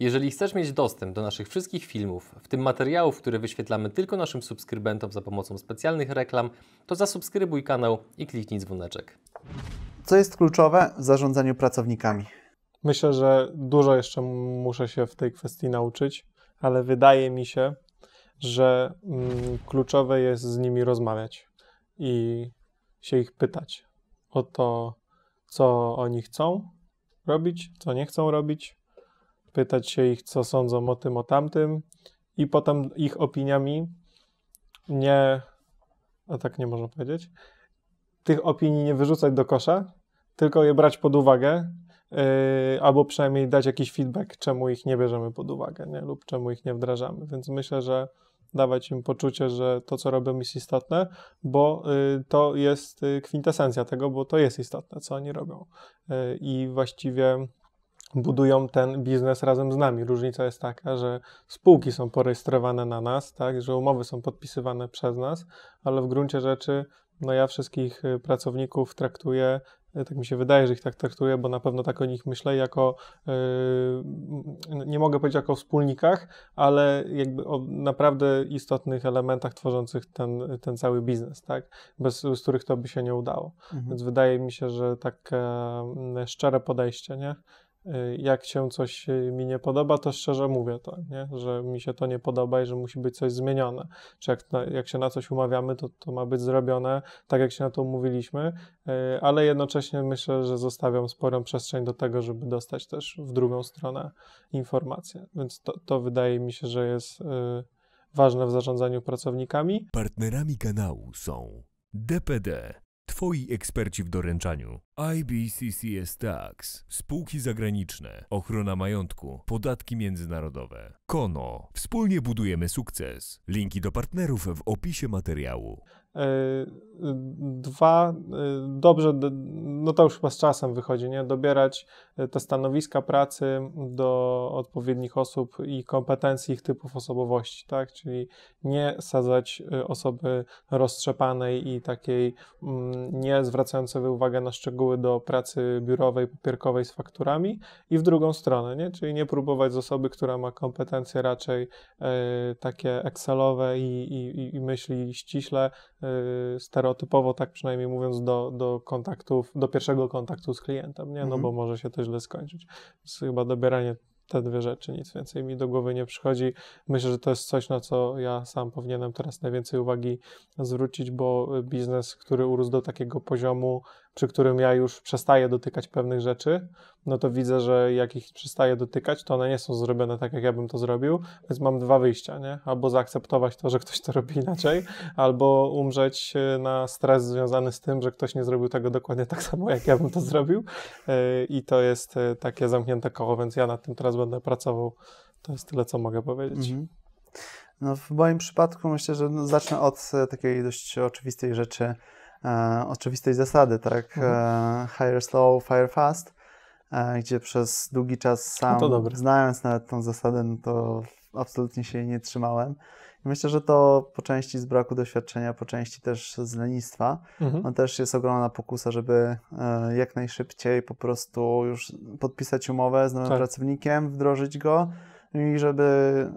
Jeżeli chcesz mieć dostęp do naszych wszystkich filmów, w tym materiałów, które wyświetlamy tylko naszym subskrybentom za pomocą specjalnych reklam, to zasubskrybuj kanał i kliknij dzwoneczek. Co jest kluczowe w zarządzaniu pracownikami? Myślę, że dużo jeszcze muszę się w tej kwestii nauczyć, ale wydaje mi się, że mm, kluczowe jest z nimi rozmawiać i się ich pytać o to, co oni chcą robić, co nie chcą robić, pytać się ich, co sądzą o tym, o tamtym i potem ich opiniami nie, a tak nie można powiedzieć, tych opinii nie wyrzucać do kosza, tylko je brać pod uwagę, yy, albo przynajmniej dać jakiś feedback, czemu ich nie bierzemy pod uwagę, nie? lub czemu ich nie wdrażamy. Więc myślę, że dawać im poczucie, że to, co robią, jest istotne, bo yy, to jest yy, kwintesencja tego, bo to jest istotne, co oni robią. Yy, I właściwie budują ten biznes razem z nami. Różnica jest taka, że spółki są porejestrowane na nas, tak, że umowy są podpisywane przez nas, ale w gruncie rzeczy no ja wszystkich y, pracowników traktuję, y, tak mi się wydaje, że ich tak traktuję, bo na pewno tak o nich myślę, jako y, nie mogę powiedzieć jako o wspólnikach, ale jakby o naprawdę istotnych elementach tworzących ten, ten cały biznes, tak? Bez z których to by się nie udało. Mhm. Więc wydaje mi się, że tak szczere podejście, nie? Y, jak się coś y, mi nie podoba, to szczerze mówię to, nie? że mi się to nie podoba i że musi być coś zmienione. Czy jak, na, jak się na coś umawiamy, to, to ma być zrobione tak, jak się na to umówiliśmy, y, ale jednocześnie myślę, że zostawiam sporą przestrzeń do tego, żeby dostać też w drugą stronę informacje. Więc to, to wydaje mi się, że jest ważne w zarządzaniu pracownikami. Partnerami kanału są DPD, Twoi eksperci w doręczaniu IBCCS Tax, spółki zagraniczne, ochrona majątku, podatki międzynarodowe. Kono, wspólnie budujemy sukces. Linki do partnerów w opisie materiału. E, dwa, e, dobrze, no to już chyba z czasem wychodzi, nie? Dobierać e, te stanowiska pracy do odpowiednich osób i kompetencji ich typów osobowości, tak? Czyli nie sadzać osoby roztrzepanej i takiej mm, nie zwracającej uwagę na szczegóły szkoły do pracy biurowej, papierkowej z fakturami i w drugą stronę, nie? czyli nie próbować z osoby, która ma kompetencje raczej y, takie Excelowe i, i, i myśli ściśle, y, stereotypowo, tak przynajmniej mówiąc, do, do kontaktów, do pierwszego kontaktu z klientem, nie? no mhm. bo może się to źle skończyć. Więc chyba dobieranie te dwie rzeczy, nic więcej mi do głowy nie przychodzi. Myślę, że to jest coś, na co ja sam powinienem teraz najwięcej uwagi zwrócić, bo e, biznes, który urósł do takiego poziomu przy którym ja już przestaję dotykać pewnych rzeczy, no to widzę, że jak ich przestaję dotykać, to one nie są zrobione tak, jak ja bym to zrobił, więc mam dwa wyjścia, nie? Albo zaakceptować to, że ktoś to robi inaczej, albo umrzeć e, na stres związany z tym, że ktoś nie zrobił tego dokładnie tak samo, jak ja bym to zrobił e, i to jest e, takie zamknięte koło, więc ja nad tym teraz będę pracował. To jest tyle, co mogę powiedzieć. Mhm. No, w moim przypadku myślę, że no, zacznę od takiej dość oczywistej rzeczy, e, oczywistej zasady, tak? E, mhm. E, higher slow, fire fast, e, gdzie przez długi czas no sam, no znając nawet tą zasadę, no to absolutnie się jej nie trzymałem. myślę, że to po części z braku doświadczenia, po części też z lenistwa. Mhm. No też jest ogromna pokusa, żeby e, jak najszybciej po prostu już podpisać umowę z nowym tak. pracownikiem, wdrożyć go, i żeby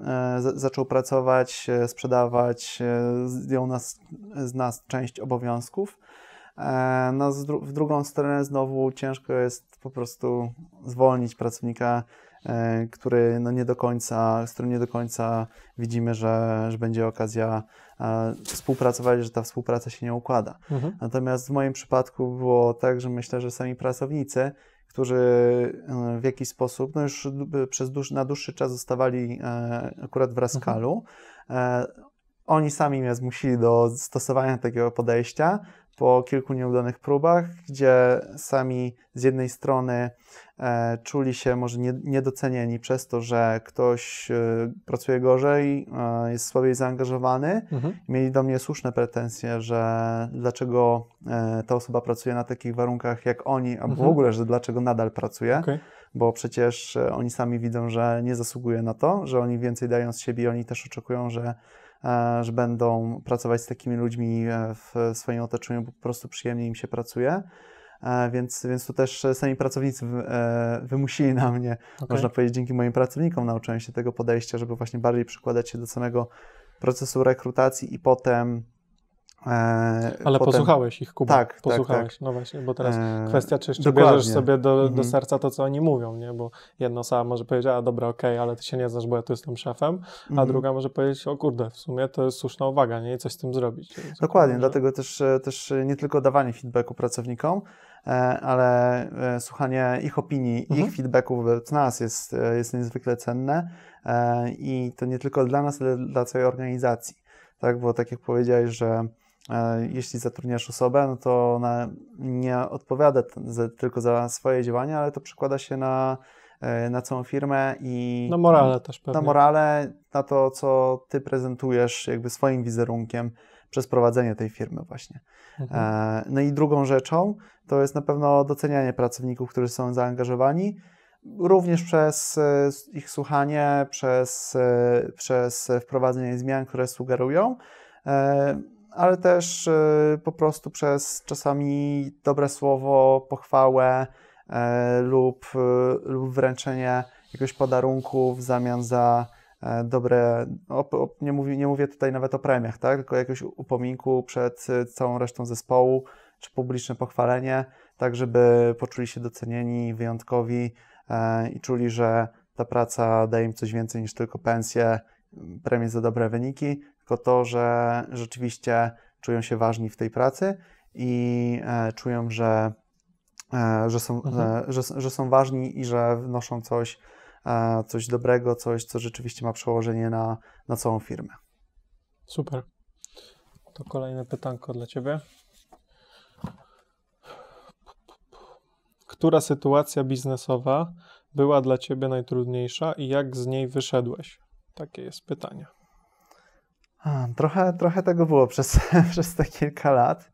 e, zaczął pracować, e, sprzedawać, e, zdjął nas, z nas część obowiązków. No, w drugą stronę znowu ciężko jest po prostu zwolnić pracownika, który no nie do końca, z którym nie do końca widzimy, że, że będzie okazja współpracować, że ta współpraca się nie układa. Mhm. Natomiast w moim przypadku było tak, że myślę, że sami pracownicy którzy e, w jakiś sposób no już przez dłuż, na dłuższy czas zostawali e, akurat w Raskalu. Mhm. E, oni sami mnie zmusili do stosowania takiego podejścia po kilku nieudanych próbach, gdzie sami z jednej strony e, czuli się może nie, niedocenieni przez to, że ktoś e, pracuje gorzej, e, jest słabiej zaangażowany. Mhm. Mieli do mnie słuszne pretensje, że dlaczego e, ta osoba pracuje na takich warunkach jak oni, albo mhm. w ogóle, że dlaczego nadal pracuje. Okay bo przecież e, oni sami widzą, że nie zasługuje na to, że oni więcej dają z siebie, oni też oczekują, że E, że będą pracować z takimi ludźmi e, w swoim otoczeniu, bo po prostu przyjemnie im się pracuje. E, więc, więc tu też sami pracownicy wymusili na mnie, okay. można powiedzieć, dzięki moim pracownikom nauczyłem się tego podejścia, żeby właśnie bardziej przykładać się do samego procesu rekrutacji i potem E, ale potem... posłuchałeś ich, Kuba. Tak, tak posłuchałeś. Tak, tak. No właśnie, bo teraz e, kwestia, czy jeszcze dokładnie. bierzesz sobie do, do, mhm. serca to, co oni mówią, nie? Bo jedna osoba może powiedzieć, a dobra, okej, okay, ale ty się nie znasz, bo ja tu jestem szefem, a mm -hmm. druga może powiedzieć, o kurde, w sumie to jest słuszna uwaga, nie? I coś z tym zrobić. Dokładnie, dlatego też, e, też nie tylko dawanie feedbacku pracownikom, ale słuchanie ich opinii, ich mhm. feedbacku wobec nas jest, jest niezwykle cenne i to nie tylko dla nas, ale dla całej organizacji. Tak, bo tak jak powiedziałeś, że E, jeśli zatrudniasz osobę, no to ona nie odpowiada tylko za swoje działania, ale to przekłada się na, e, na całą firmę i. Na morale też pewnie. Na morale, na to, co ty prezentujesz jakby swoim wizerunkiem przez prowadzenie tej firmy, właśnie. Mhm. E, no i drugą rzeczą to jest na pewno docenianie pracowników, którzy są zaangażowani. Również przez ich słuchanie, przez, przez wprowadzenie zmian, które sugerują ale też e, po prostu przez czasami dobre słowo, pochwałę e, lub, e, lub wręczenie jakiegoś podarunku w zamian za dobre, nie, mówię, nie mówię tutaj nawet o premiach, tak? tylko jakiegoś upominku przed całą resztą zespołu, czy publiczne pochwalenie, tak żeby poczuli się docenieni, wyjątkowi i czuli, że ta praca daje im coś więcej niż tylko pensję, premię za dobre wyniki, tylko to, że rzeczywiście czują się ważni w tej pracy i e, czują, że, e, że, są, e, mhm. że, że są ważni i że wnoszą coś, coś dobrego, coś, co rzeczywiście ma przełożenie na, na całą firmę. Super. To kolejne pytanko dla Ciebie. Która sytuacja biznesowa była dla Ciebie najtrudniejsza i jak z niej wyszedłeś? Takie jest pytanie trochę, trochę tego było przez, przez te kilka lat.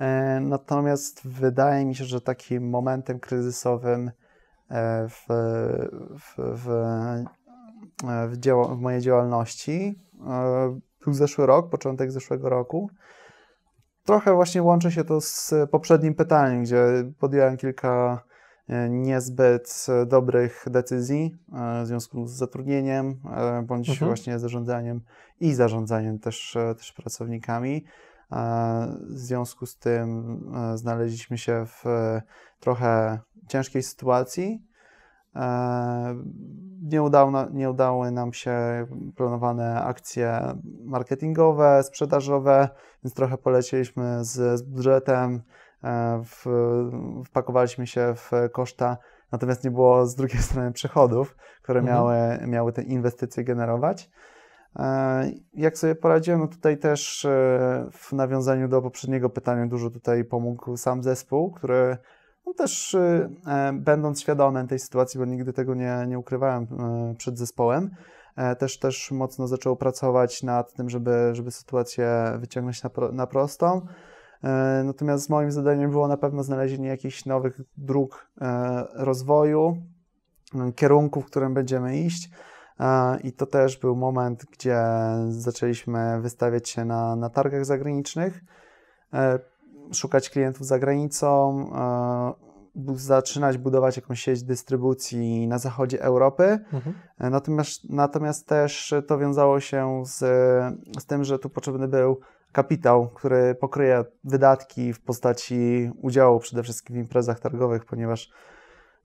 E, natomiast wydaje mi się, że takim momentem kryzysowym e, w, w, w, e, w, dzieło, w mojej działalności był zeszły rok, początek zeszłego roku. Trochę właśnie łączy się to z poprzednim pytaniem, gdzie podjąłem kilka E, niezbyt dobrych decyzji e, w związku z zatrudnieniem e, bądź mhm. właśnie zarządzaniem i zarządzaniem też, też pracownikami. W związku z tym znaleźliśmy się w trochę ciężkiej sytuacji. Nie, udało, nie udały nam się planowane akcje marketingowe, sprzedażowe, więc trochę polecieliśmy z, z budżetem E, w, wpakowaliśmy się w koszta, natomiast nie było z drugiej strony przychodów, które mhm. miały, miały te inwestycje generować. E, jak sobie poradziłem, no tutaj też e, w nawiązaniu do poprzedniego pytania dużo tutaj pomógł sam zespół, który no też będąc świadomym tej sytuacji, bo nigdy tego nie, nie ukrywałem przed zespołem, też, też mocno zaczął pracować nad tym, żeby, żeby sytuację wyciągnąć na, pro, na prostą. E, natomiast moim zadaniem było na pewno znalezienie jakichś nowych dróg e, rozwoju, kierunku w którym będziemy iść. E, I to też był moment, gdzie zaczęliśmy wystawiać się na, na targach zagranicznych, szukać klientów za granicą, zaczynać budować jakąś sieć dystrybucji na zachodzie Europy. Mhm. Natomiast, natomiast też to wiązało się z, z tym, że tu potrzebny był kapitał, który pokryje wydatki w postaci udziału przede wszystkim w imprezach targowych, ponieważ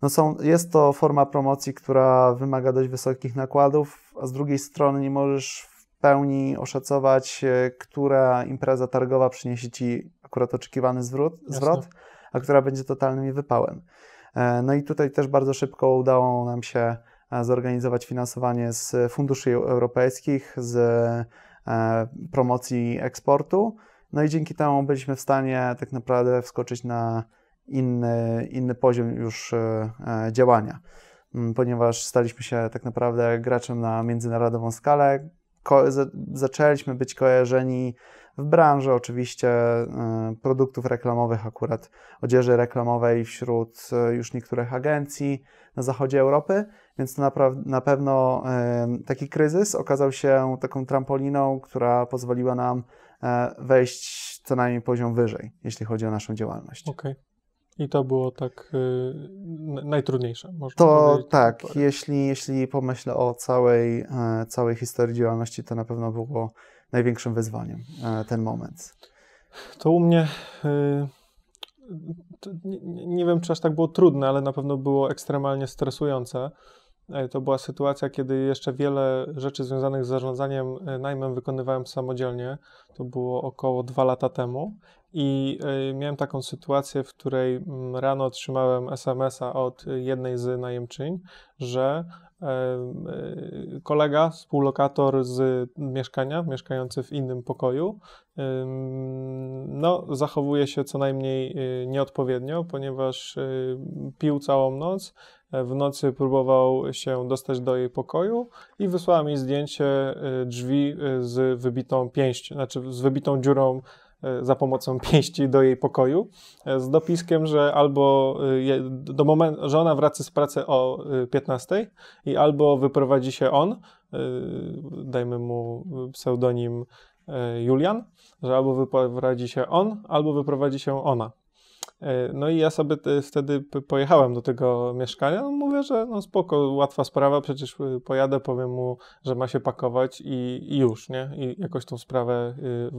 no są, jest to forma promocji, która wymaga dość wysokich nakładów, a z drugiej strony nie możesz w pełni oszacować, e, która impreza targowa przyniesie ci akurat oczekiwany zwrot, zwrot, a która będzie totalnym wypałem. E, no i tutaj też bardzo szybko udało nam się e, zorganizować finansowanie z funduszy europejskich, z E, promocji eksportu. No i dzięki temu byliśmy w stanie tak naprawdę wskoczyć na inny, inny poziom już e, e, działania, mm, ponieważ staliśmy się tak naprawdę graczem na międzynarodową skalę. zaczęliśmy być kojarzeni w branży oczywiście produktów reklamowych, akurat odzieży reklamowej wśród już niektórych agencji na zachodzie Europy. Więc to na, na pewno taki kryzys okazał się taką trampoliną, która pozwoliła nam e, wejść co najmniej poziom wyżej, jeśli chodzi o naszą działalność. Okay. I to było tak y, najtrudniejsze. Można to tak, jeśli, jeśli pomyślę o całej, e, całej historii działalności, to na pewno było największym wyzwaniem e, ten moment. To u mnie. Y, to nie, nie, wiem, czy aż tak było trudne, ale na pewno było ekstremalnie stresujące. E, to była sytuacja, kiedy jeszcze wiele rzeczy związanych z zarządzaniem e, najmem wykonywałem samodzielnie. To było około dwa lata temu. I e, miałem taką sytuację, w której mm, rano otrzymałem SMS-a od jednej z najemczyń, że Y, kolega, współlokator z mieszkania, mieszkający w innym pokoju, no, zachowuje się co najmniej y, nieodpowiednio, ponieważ y, pił całą noc. E, w nocy próbował się dostać do jej pokoju i wysłała mi zdjęcie drzwi z wybitą pięścią, znaczy z wybitą dziurą E, za pomocą pięści do jej pokoju e, z dopiskiem, że albo e, do momentu, że ona wraca z pracy o 15 i albo wyprowadzi się on, dajmy mu pseudonim Julian, że albo wyprowadzi się on, albo wyprowadzi się ona. E, no i ja sobie wtedy pojechałem do tego mieszkania. No mówię, że no spoko, łatwa sprawa, przecież y, pojadę, powiem mu, że ma się pakować i, i już, nie? I jakoś tą sprawę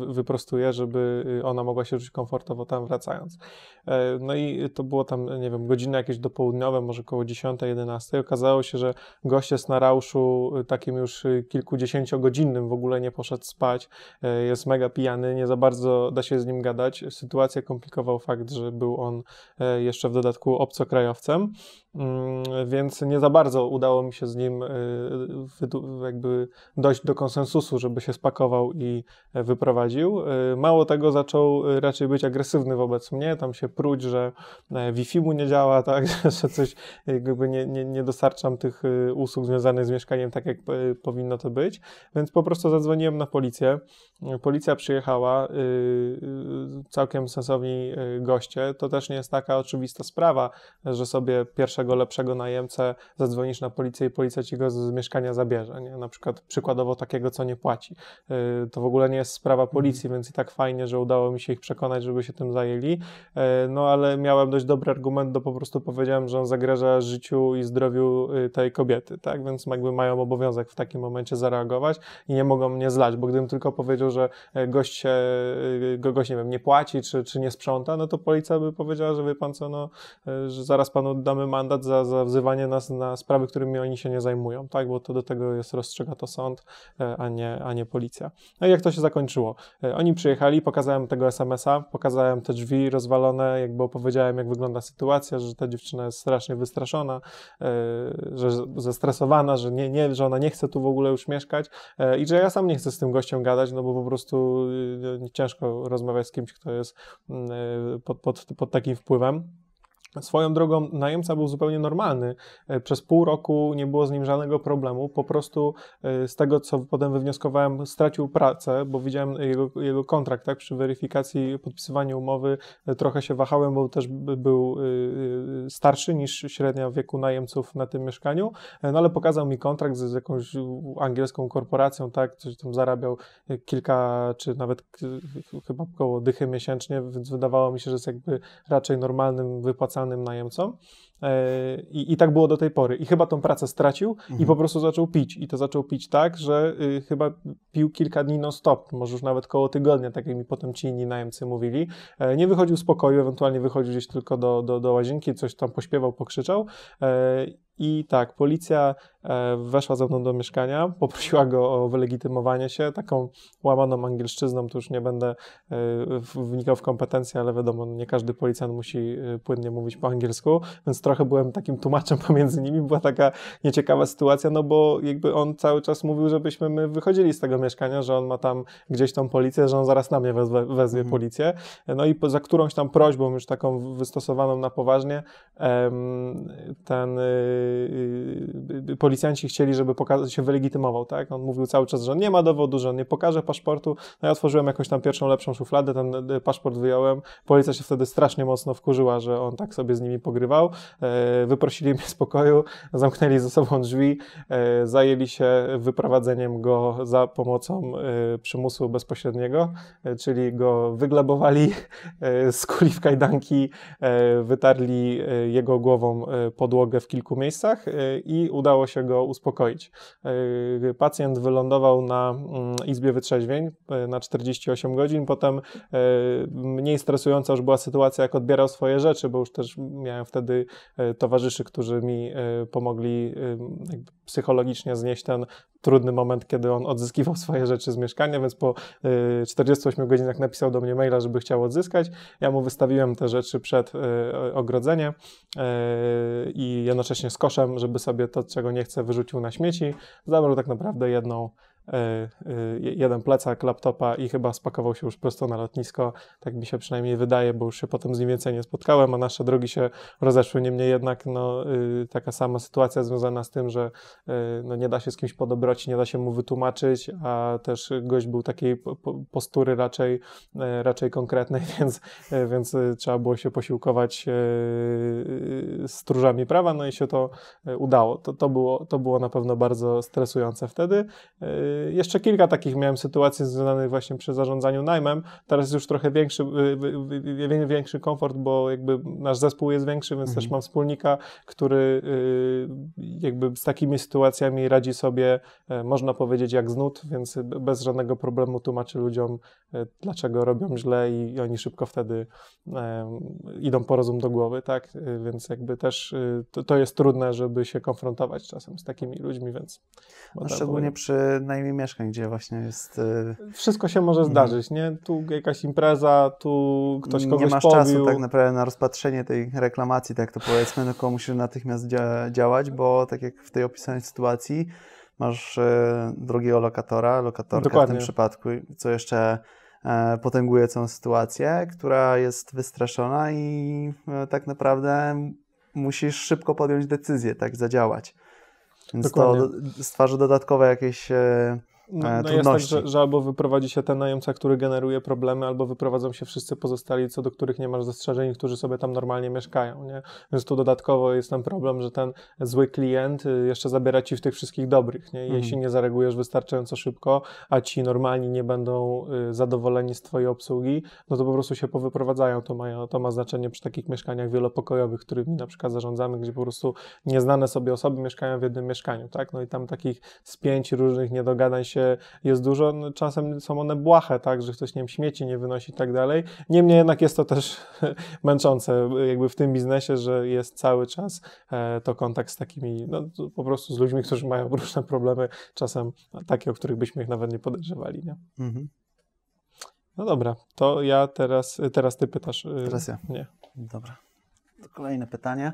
y, wyprostuję, żeby y, ona mogła się czuć komfortowo tam wracając. E, no i to było tam, nie wiem, godzina jakieś dopołudniowe, może około 10-11. Okazało się, że gość jest na rauszu takim już kilkudziesięciogodzinnym, w ogóle nie poszedł spać, e, jest mega pijany, nie za bardzo da się z nim gadać. Sytuację komplikował fakt, że był był on e, jeszcze w dodatku obcokrajowcem, mm, więc nie za bardzo udało mi się z nim e, jakby dojść do konsensusu, żeby się spakował i e, wyprowadził. Mało tego, zaczął raczej być agresywny wobec mnie, tam się próć, że Wi-Fi mu nie działa, tak, że coś jakby nie, nie, nie dostarczam tych usług związanych z mieszkaniem tak, jak powinno to być, więc po prostu zadzwoniłem na policję. Policja przyjechała, całkiem sensowni goście, to też nie jest taka oczywista sprawa, że sobie pierwszego lepszego najemcę zadzwonisz na policję i policja ci go z mieszkania zabierze. Nie? Na przykład przykładowo takiego, co nie płaci. Y, to w ogóle nie jest sprawa mhm. policji, więc i tak fajnie, że udało mi się ich przekonać, żeby się tym zajęli. Y, no ale miałem dość dobry argument, do po prostu powiedziałem, że on zagraża życiu i zdrowiu y, tej kobiety, tak? Więc jakby mają obowiązek w takim momencie zareagować i nie mogą mnie zlać, bo gdybym tylko powiedział, że e, gość się, e, gość, nie wiem, nie płaci czy, czy nie sprząta, no to policja by powiedziała, że wie pan co, no, e, że zaraz panu damy mandat za, za wzywanie nas na sprawy, którymi oni się nie zajmują, tak? Bo to do tego jest rozstrzyga to sąd, e, a nie, a nie policja. No i jak to się zakończyło? E, oni przyjechali, pokazałem tego SMS-a, pokazałem te drzwi rozwalone, jakby opowiedziałem, jak wygląda sytuacja, że ta dziewczyna jest strasznie wystraszona, że zestresowana, że nie, nie, że ona nie chce tu w ogóle już mieszkać i że ja sam nie chcę z tym gościem gadać, no bo po prostu ciężko rozmawiać z kimś, kto jest mm, pod, pod, pod takim wpływem? Swoją drogą najemca był zupełnie normalny. E, przez pół roku nie było z nim żadnego problemu. Po prostu e, z tego, co potem wywnioskowałem, stracił pracę, bo widziałem jego, jego kontrakt tak? przy weryfikacji, podpisywaniu umowy. E, trochę się wahałem, bo też był starszy niż średnia wieku najemców na tym mieszkaniu. No ale pokazał mi kontrakt z, z jakąś angielską korporacją, tak? Coś tam zarabiał kilka, czy nawet chyba około dychy miesięcznie, więc wydawało mi się, że jest jakby raczej normalnym wypłacanym potencjalnym najemcom, E, I, I tak było do tej pory. I chyba tą pracę stracił mhm. i po prostu zaczął pić. I to zaczął pić tak, że y, chyba pił kilka dni non-stop, może już nawet koło tygodnia, tak jak mi potem ci inni najemcy mówili. E, nie wychodził z pokoju, ewentualnie wychodził gdzieś tylko do, do, do łazienki, coś tam pośpiewał, pokrzyczał. E, i tak, policja e, weszła ze mną do mieszkania, poprosiła go o wylegitymowanie się taką łamaną angielszczyzną. Tu już nie będę e, wnikał w kompetencje, ale wiadomo, nie każdy policjant musi płynnie mówić po angielsku, więc trochę byłem takim tłumaczem pomiędzy nimi, była taka nieciekawa sytuacja, no bo jakby on cały czas mówił, żebyśmy my wychodzili z tego mieszkania, że on ma tam gdzieś tą policję, że on zaraz na mnie wezwie mhm. policję. No i za którąś tam prośbą, już taką wystosowaną na poważnie, ten y, y, y, policjanci chcieli, żeby pokazać, się wylegitymował, tak? On mówił cały czas, że on nie ma dowodu, że on nie pokaże paszportu. No ja otworzyłem jakąś tam pierwszą lepszą szufladę, ten paszport wyjąłem. Policja się wtedy strasznie mocno wkurzyła, że on tak sobie z nimi pogrywał. E, wyprosili mnie z pokoju, zamknęli ze sobą drzwi, e, zajęli się wyprowadzeniem go za pomocą e, przymusu bezpośredniego, czyli go wyglebowali, skuli w kajdanki, wytarli jego głową podłogę w kilku miejscach i udało się go uspokoić. Pacjent wylądował na mm, izbie wytrzeźwień na 48 godzin, potem mniej stresująca już była sytuacja, jak odbierał swoje rzeczy, bo już też miałem wtedy E, towarzyszy, którzy mi e, pomogli e, psychologicznie znieść ten trudny moment, kiedy on odzyskiwał swoje rzeczy z mieszkania, więc po 48 godzinach napisał do mnie maila, żeby chciał odzyskać. Ja mu wystawiłem te rzeczy przed ogrodzenie i jednocześnie z koszem, żeby sobie to, czego nie chce, wyrzucił na śmieci. Zabrał tak naprawdę jedną E, e, jeden plecak, laptopa i chyba spakował się już prosto na lotnisko. Tak mi się przynajmniej wydaje, bo już się potem z nim więcej nie spotkałem, a nasze drogi się rozeszły. Niemniej jednak no, y, taka sama sytuacja związana z tym, że y, no, nie da się z kimś podobroć, nie da się mu wytłumaczyć, a też gość był takiej postury raczej, e, raczej konkretnej, więc, więc trzeba było się posiłkować stróżami prawa, no i się to udało. To, to, było, to było na pewno bardzo stresujące wtedy. Jeszcze kilka takich miałem sytuacji związanych właśnie przy zarządzaniu najmem. Teraz już trochę większy, y, y, y, większy komfort, bo jakby nasz zespół jest większy, więc mhm. też mam wspólnika, który jakby z takimi sytuacjami radzi sobie, e, można powiedzieć, jak z nut, więc bez żadnego problemu tłumaczy ludziom, e, dlaczego robią źle i oni szybko wtedy idą po rozum do głowy, tak? E, więc jakby też to, to jest trudne, żeby się konfrontować czasem z takimi ludźmi, więc... No, szczególnie powiem. przy naj mieli mieszkań, gdzie właśnie jest... Y, Wszystko się może mm. zdarzyć, nie? Tu jakaś impreza, tu ktoś kogoś Nie masz pobił. czasu tak naprawdę na rozpatrzenie tej reklamacji, tak to powiedzmy, tylko no musisz natychmiast dzia działać, bo tak jak w tej opisanej sytuacji masz y, drugiego lokatora, lokatorka Dokładnie. w tym przypadku, co jeszcze e, potęguje całą sytuację, która jest wystraszona i e, tak naprawdę musisz szybko podjąć decyzję, tak zadziałać. Więc Dokładnie. to stwarza dodatkowe jakieś e, no, e, no jest tak, że, że, albo wyprowadzi się ten najemca, który generuje problemy, albo wyprowadzą się wszyscy pozostali, co do których nie masz zastrzeżeń, którzy sobie tam normalnie mieszkają. Nie? Więc tu dodatkowo jest ten problem, że ten zły klient y, jeszcze zabiera ci w tych wszystkich dobrych. Nie? Mhm. Jeśli mhm. nie zareagujesz wystarczająco szybko, a ci normalni nie będą y, zadowoleni z twojej obsługi, no to po prostu się powyprowadzają. To ma, to ma znaczenie przy takich mieszkaniach wielopokojowych, którymi na przykład zarządzamy, gdzie po prostu nieznane sobie osoby mieszkają w jednym mieszkaniu. Tak? No i tam takich spięć różnych niedogadań się jest dużo, no, czasem są one błahe, tak, że ktoś nie wiem, śmieci nie wynosi i tak dalej. Niemniej jednak jest to też męczące jakby w tym biznesie, że jest cały czas e, to kontakt z takimi, no po prostu z ludźmi, którzy mają różne problemy, czasem takie, o których byśmy ich nawet nie podejrzewali, nie? Mhm. No dobra, to ja teraz, teraz ty pytasz. Y, teraz ja. Nie. Dobra. To kolejne pytanie.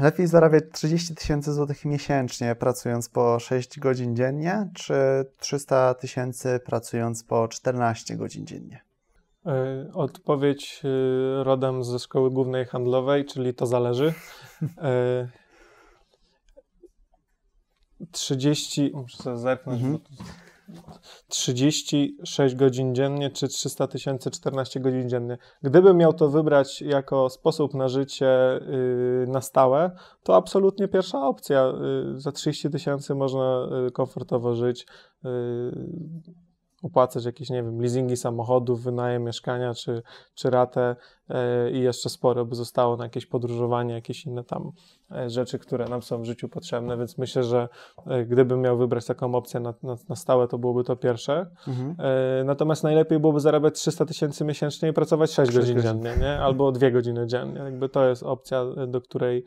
Lepiej zarabiać 30 tysięcy złotych miesięcznie pracując po 6 godzin dziennie, czy 300 tysięcy pracując po 14 godzin dziennie? E, odpowiedź e, rodem ze szkoły głównej handlowej, czyli to zależy. 30, e, muszę sobie zerknąć, mhm. bo 36 godzin dziennie czy 300 tysięcy 14 godzin dziennie. Gdybym miał to wybrać jako sposób na życie yy, na stałe, to absolutnie pierwsza opcja. Yy, za 30 tysięcy można yy, komfortowo żyć, opłacać y, jakieś, nie wiem, leasingi samochodów, wynajem mieszkania czy, czy ratę E, i jeszcze sporo by zostało na jakieś podróżowanie, jakieś inne tam e, rzeczy, które nam są w życiu potrzebne, więc myślę, że e, gdybym miał wybrać taką opcję na, na, na stałe, to byłoby to pierwsze. Mhm. Natomiast najlepiej byłoby zarabiać 300 tysięcy miesięcznie i pracować 6, godzin, dziennie, nie? albo 2 godziny dziennie. Jakby to jest opcja, do której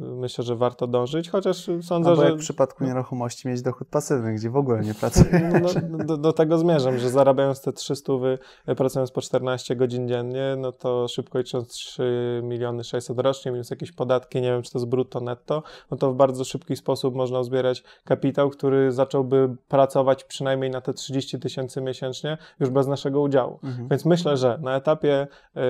myślę, że warto dążyć, chociaż sądzę, że... w przypadku no. nieruchomości mieć dochód pasywny, gdzie w ogóle nie pracujesz. No, no, do, do, tego zmierzam, że zarabiając te 300, pracując po 14 godzin dziennie, no to szybko licząc 3 miliony 600 rocznie minus jakieś podatki, nie wiem czy to jest brutto, netto, no to w bardzo szybki sposób można uzbierać kapitał, który zacząłby pracować przynajmniej na te 30 tysięcy miesięcznie już bez naszego udziału. Mhm. Więc myślę, że na etapie y,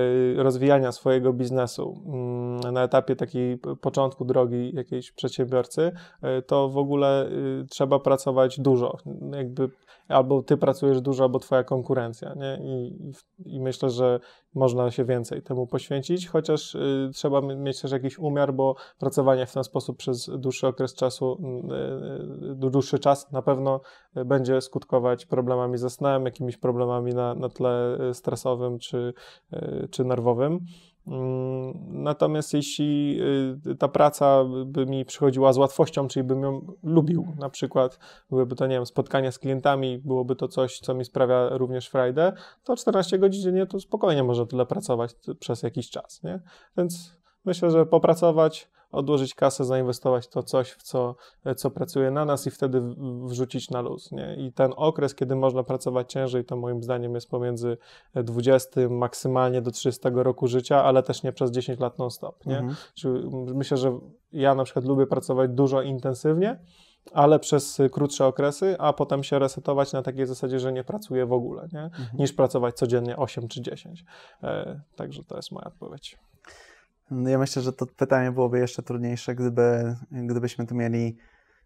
rozwijania swojego biznesu, mm, na etapie takiej początku drogi jakiejś przedsiębiorcy, y, to w ogóle y, trzeba pracować dużo. Jakby albo ty pracujesz dużo, albo twoja konkurencja. Nie? I, i myślę, że można się więcej temu poświęcić, chociaż y, trzeba mieć też jakiś umiar, bo pracowanie w ten sposób przez dłuższy okres czasu, y, dłuższy czas na pewno y, będzie skutkować problemami ze snem, jakimiś problemami na, na tle y, stresowym czy, y, czy nerwowym. Mm, natomiast jeśli y, ta praca by mi przychodziła z łatwością, czyli bym ją lubił, na przykład byłyby to, nie wiem, spotkania z klientami, byłoby to coś, co mi sprawia również frajdę, to 14 godzin dziennie to spokojnie można tyle pracować przez jakiś czas, nie? Więc myślę, że popracować, odłożyć kasę, zainwestować to coś, w co, co pracuje na nas i wtedy wrzucić na luz. Nie? I ten okres, kiedy można pracować ciężej, to moim zdaniem jest pomiędzy 20 maksymalnie do 30 roku życia, ale też nie przez 10 lat non-stop. Nie? Mhm. Czyli myślę, że ja na przykład lubię pracować dużo intensywnie, ale przez krótsze okresy, a potem się resetować na takiej zasadzie, że nie pracuję w ogóle, nie? Mhm. niż pracować codziennie 8 czy 10. E, także to jest moja odpowiedź. Ja myślę, że to pytanie byłoby jeszcze trudniejsze, gdyby, gdybyśmy tu mieli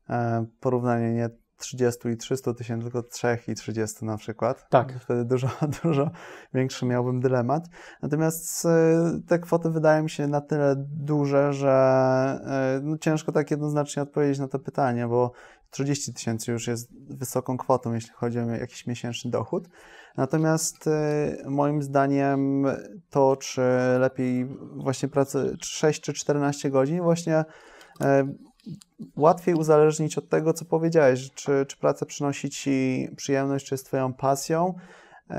e, porównanie nie 30 i 300 tysięcy, tylko 3 i 30 na przykład. Tak. Wtedy dużo, dużo większy miałbym dylemat. Natomiast e, te kwoty wydają mi się na tyle duże, że e, no ciężko tak jednoznacznie odpowiedzieć na to pytanie, bo 30 tysięcy już jest wysoką kwotą, jeśli chodzi o jakiś miesięczny dochód. Natomiast y, moim zdaniem to, czy lepiej właśnie pracę 6 czy 14 godzin, właśnie y, łatwiej uzależnić od tego, co powiedziałeś, czy, czy praca przynosi ci przyjemność, czy jest twoją pasją. Y,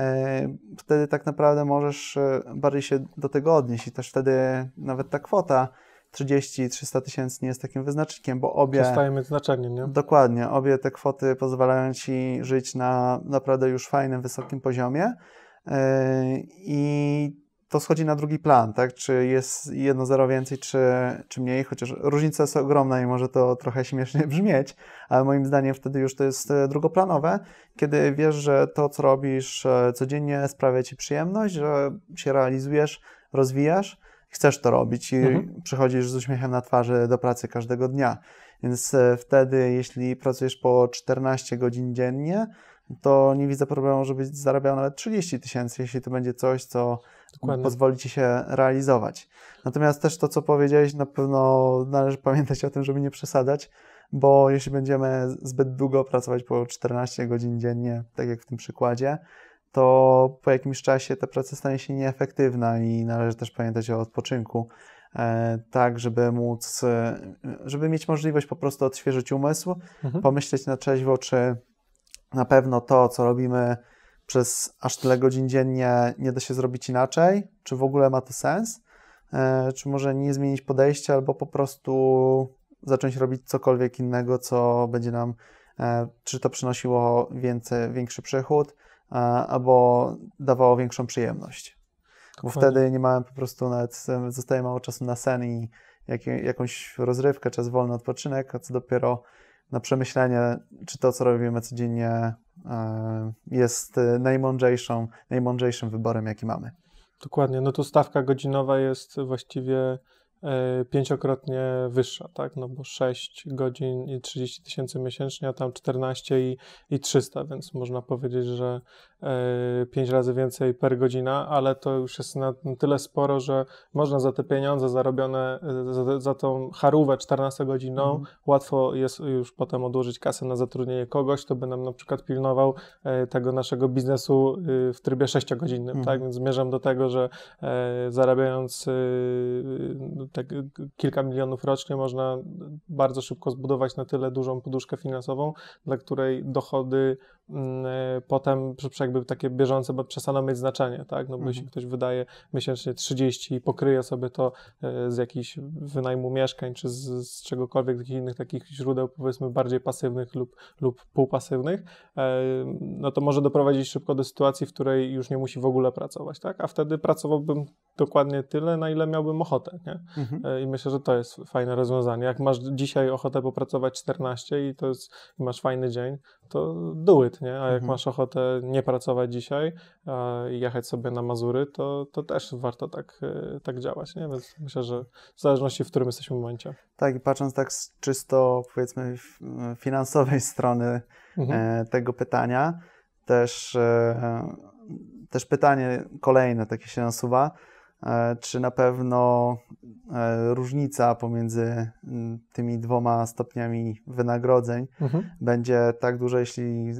wtedy tak naprawdę możesz bardziej się do tego odnieść i też wtedy nawet ta kwota 30-300 tysięcy nie jest takim wyznacznikiem, bo obie... Przestaje mieć znaczenie, nie? Dokładnie. Obie te kwoty pozwalają Ci żyć na naprawdę już fajnym, wysokim poziomie yy, i to schodzi na drugi plan, tak? Czy jest jedno zero więcej, czy, czy mniej, chociaż różnica jest ogromna i może to trochę śmiesznie brzmieć, ale moim zdaniem wtedy już to jest e, drugoplanowe, kiedy wiesz, że to, co robisz e, codziennie sprawia Ci przyjemność, że się realizujesz, rozwijasz, chcesz to robić i mhm. przychodzisz z uśmiechem na twarzy do pracy każdego dnia. Więc e, wtedy, jeśli pracujesz po 14 godzin dziennie, to nie widzę problemu, żebyś zarabiał nawet 30 tysięcy, jeśli to będzie coś, co Dokładnie. pozwoli ci się realizować. Natomiast też to, co powiedziałeś, na pewno należy pamiętać o tym, żeby nie przesadać, bo jeśli będziemy zbyt długo pracować po 14 godzin dziennie, tak jak w tym przykładzie, to po jakimś czasie ta praca stanie się nieefektywna i należy też pamiętać o odpoczynku, e, tak żeby móc, e, żeby mieć możliwość po prostu odświeżyć umysł, mhm. pomyśleć na trzeźwo, czy na pewno to, co robimy przez aż tyle godzin dziennie, nie da się zrobić inaczej, czy w ogóle ma to sens, e, czy może nie zmienić podejścia, albo po prostu zacząć robić cokolwiek innego, co będzie nam, czy to przynosiło więcej, większy przychód, albo dawało większą przyjemność. Bo wtedy nie miałem po prostu nawet, zostaje mało czasu na sen i jak, jakąś rozrywkę, czas wolny, odpoczynek, a co dopiero na przemyślenie, czy to, co robimy codziennie, e, jest e, najmądrzejszą, najmądrzejszym wyborem, jaki mamy. Dokładnie, no to stawka godzinowa jest właściwie E, pięciokrotnie wyższa, tak? No bo 6 godzin i 30 tysięcy miesięcznie, a tam 14 i, i 300, więc można powiedzieć, że 5 e, razy więcej per godzina, ale to już jest na tyle sporo, że można za te pieniądze zarobione, e, za, za tą harówę 14 godziną, mhm. łatwo jest już potem odłożyć kasę na zatrudnienie kogoś, kto by nam na przykład pilnował tego naszego biznesu y, w trybie 6-godzinnym, mhm. tak? Więc zmierzam do tego, że zarabiając y, tak kilka milionów rocznie można bardzo szybko zbudować na tyle dużą poduszkę finansową, dla której dochody Mm, e, potem jakby takie bieżące przestaną mieć znaczenie, tak? No bo mhm. jeśli ktoś wydaje miesięcznie 30 i pokryje sobie to e, z jakichś wynajmu mieszkań, czy z, z czegokolwiek, z innych takich źródeł powiedzmy bardziej pasywnych lub, lub półpasywnych, e, no to może doprowadzić szybko do sytuacji, w której już nie musi w ogóle pracować, tak? A wtedy pracowałbym dokładnie tyle, na ile miałbym ochotę, nie? Mhm. I myślę, że to jest fajne rozwiązanie. Jak masz dzisiaj ochotę popracować 14 i to jest, i masz fajny dzień, to do it, nie? A jak mhm. masz ochotę nie pracować dzisiaj i jechać sobie na Mazury, to, to też warto tak, e, tak działać, nie? Więc myślę, że w zależności, w którym jesteśmy momencie. Tak, i patrząc tak z czysto, powiedzmy, e, finansowej strony mhm. E, tego pytania, też, też pytanie kolejne takie się nasuwa E, czy na pewno e, różnica pomiędzy mm, tymi dwoma stopniami wynagrodzeń mhm. będzie tak duża, jeśli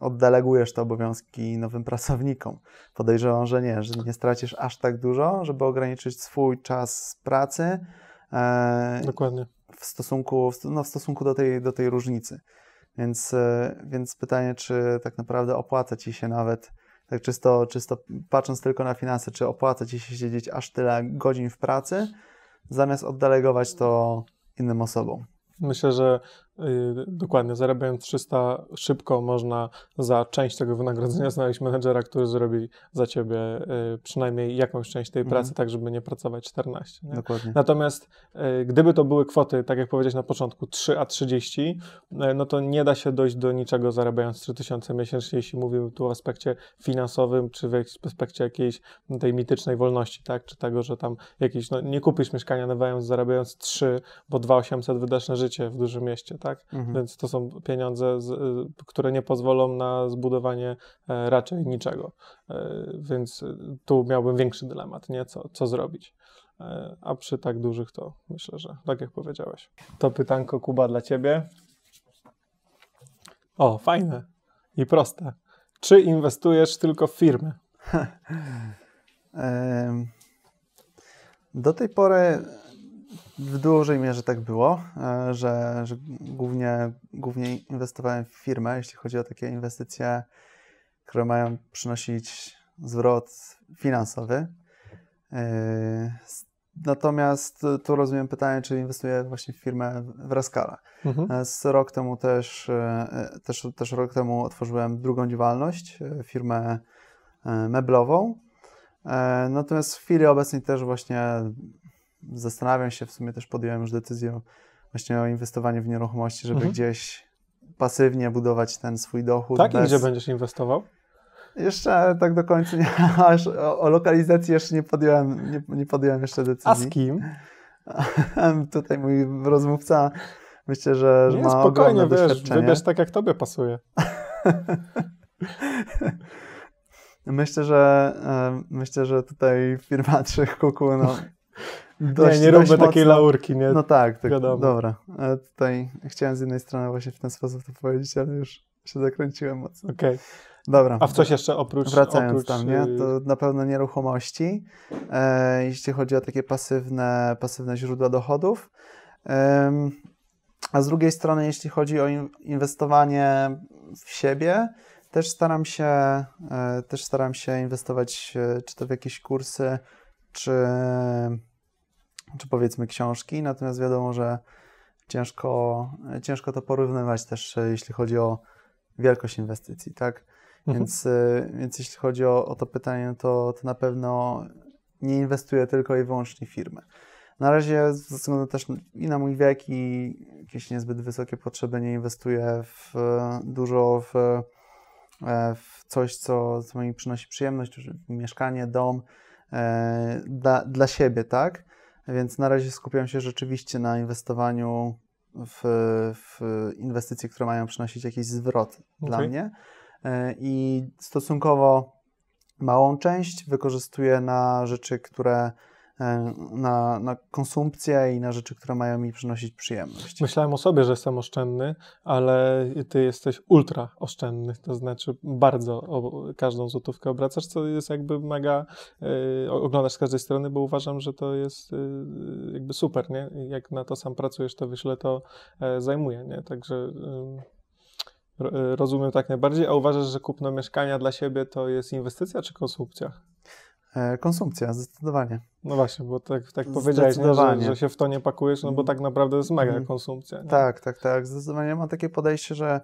oddelegujesz te obowiązki nowym pracownikom. Podejrzewam, że nie, że nie stracisz aż tak dużo, żeby ograniczyć swój czas pracy. E, Dokładnie. W stosunku, no w stosunku do, tej, do tej różnicy. Więc, więc pytanie, czy tak naprawdę opłaca ci się nawet tak czysto, czysto patrząc tylko na finanse, czy opłaca ci się siedzieć aż tyle godzin w pracy, zamiast oddelegować to innym osobom. Myślę, że Y, dokładnie, zarabiając 300 szybko można za część tego wynagrodzenia znaleźć menedżera, który zrobi za ciebie y, przynajmniej jakąś część tej pracy, mhm. tak żeby nie pracować 14. Nie? Dokładnie. Natomiast y, gdyby to były kwoty, tak jak powiedziałeś na początku, 3 a 30, no to nie da się dojść do niczego zarabiając 3000 miesięcznie, jeśli mówimy tu o aspekcie finansowym, czy w aspekcie jakiejś tej mitycznej wolności, tak? Czy tego, że tam jakiś, no nie kupisz mieszkania nawając zarabiając 3, bo 2800 wydasz na życie w dużym mieście, tak? tak? Mhm. Więc to są pieniądze, z, y, które nie pozwolą na zbudowanie e, raczej niczego. E, więc y, tu miałbym większy dylemat, nie? Co, co zrobić. E, a przy tak dużych to myślę, że tak jak powiedziałeś. To pytanko, Kuba, dla ciebie. O, fajne i proste. Czy inwestujesz tylko w firmy? Do tej pory w dużej mierze tak było, e, że, że głównie, głównie inwestowałem w firmę, jeśli chodzi o takie inwestycje, które mają przynosić zwrot finansowy. E, natomiast tu rozumiem pytanie, czy inwestuję właśnie w firmę w Raskala. Mhm. E, z rok temu też, też, też rok temu otworzyłem drugą działalność, firmę meblową. Natomiast w chwili obecnej też właśnie zastanawiam się, w sumie też podjąłem już decyzję właśnie o inwestowaniu w nieruchomości, żeby mhm. gdzieś pasywnie budować ten swój dochód. Tak, bez... i gdzie będziesz inwestował? Jeszcze tak do końca nie, aż o, o, lokalizacji jeszcze nie podjąłem, nie, nie podjąłem jeszcze decyzji. A z kim? Tutaj mój rozmówca myślę, że, nie, ma spokojnie, wiesz, wybierz tak jak tobie pasuje. myślę, że e, myślę, że tutaj firma Trzech Kuku no, dość, nie, nie róbmy mocno. takiej laurki, nie? No tak, tak wiadomo. dobra. E, tutaj chciałem z jednej strony właśnie w ten sposób to powiedzieć, ale już się zakręciłem mocno. Okej. Okay. Dobra. A w coś jeszcze oprócz... Wracając oprócz... tam, nie? Y- to na pewno nieruchomości, e, jeśli chodzi o takie pasywne, pasywne źródła dochodów. E, a z drugiej strony, jeśli chodzi o inwestowanie w siebie, też staram się, e, też staram się inwestować e, czy to w jakieś kursy, czy czy powiedzmy książki, natomiast wiadomo, że ciężko, ciężko to porównywać też, jeśli chodzi o wielkość inwestycji, tak? Mhm. Więc, y, więc jeśli chodzi o, o to pytanie, no to, to na pewno nie inwestuję tylko i wyłącznie w firmy. Na razie ze względu też i na mój wiek i jakieś niezbyt wysokie potrzeby nie inwestuję w, dużo w, e, w coś, co, co mi przynosi przyjemność, mieszkanie, dom e, dla, dla siebie, tak? Więc na razie skupiam się rzeczywiście na inwestowaniu w, w inwestycje, które mają przynosić jakiś zwrot okay. dla mnie. E, I stosunkowo małą część wykorzystuję na rzeczy, które E, na, na konsumpcję i na rzeczy, które mają mi przynosić przyjemność. Myślałem o sobie, że jestem oszczędny, ale ty jesteś ultra oszczędny, to znaczy bardzo o, każdą złotówkę obracasz, co jest jakby mega, y, oglądasz z każdej strony, bo uważam, że to jest y, jakby super, nie? Jak na to sam pracujesz, to wyśle to y, zajmuje, nie? Także rozumiem tak najbardziej, a uważasz, że kupno mieszkania dla siebie to jest inwestycja czy konsumpcja? E, konsumpcja, zdecydowanie. No właśnie, bo tak, tak powiedziałeś, że, że, mhm. się w to nie pakujesz, no bo tak naprawdę jest mega mhm. konsumpcja. Nie? Tak, tak, tak. Zdecydowanie mam takie podejście, że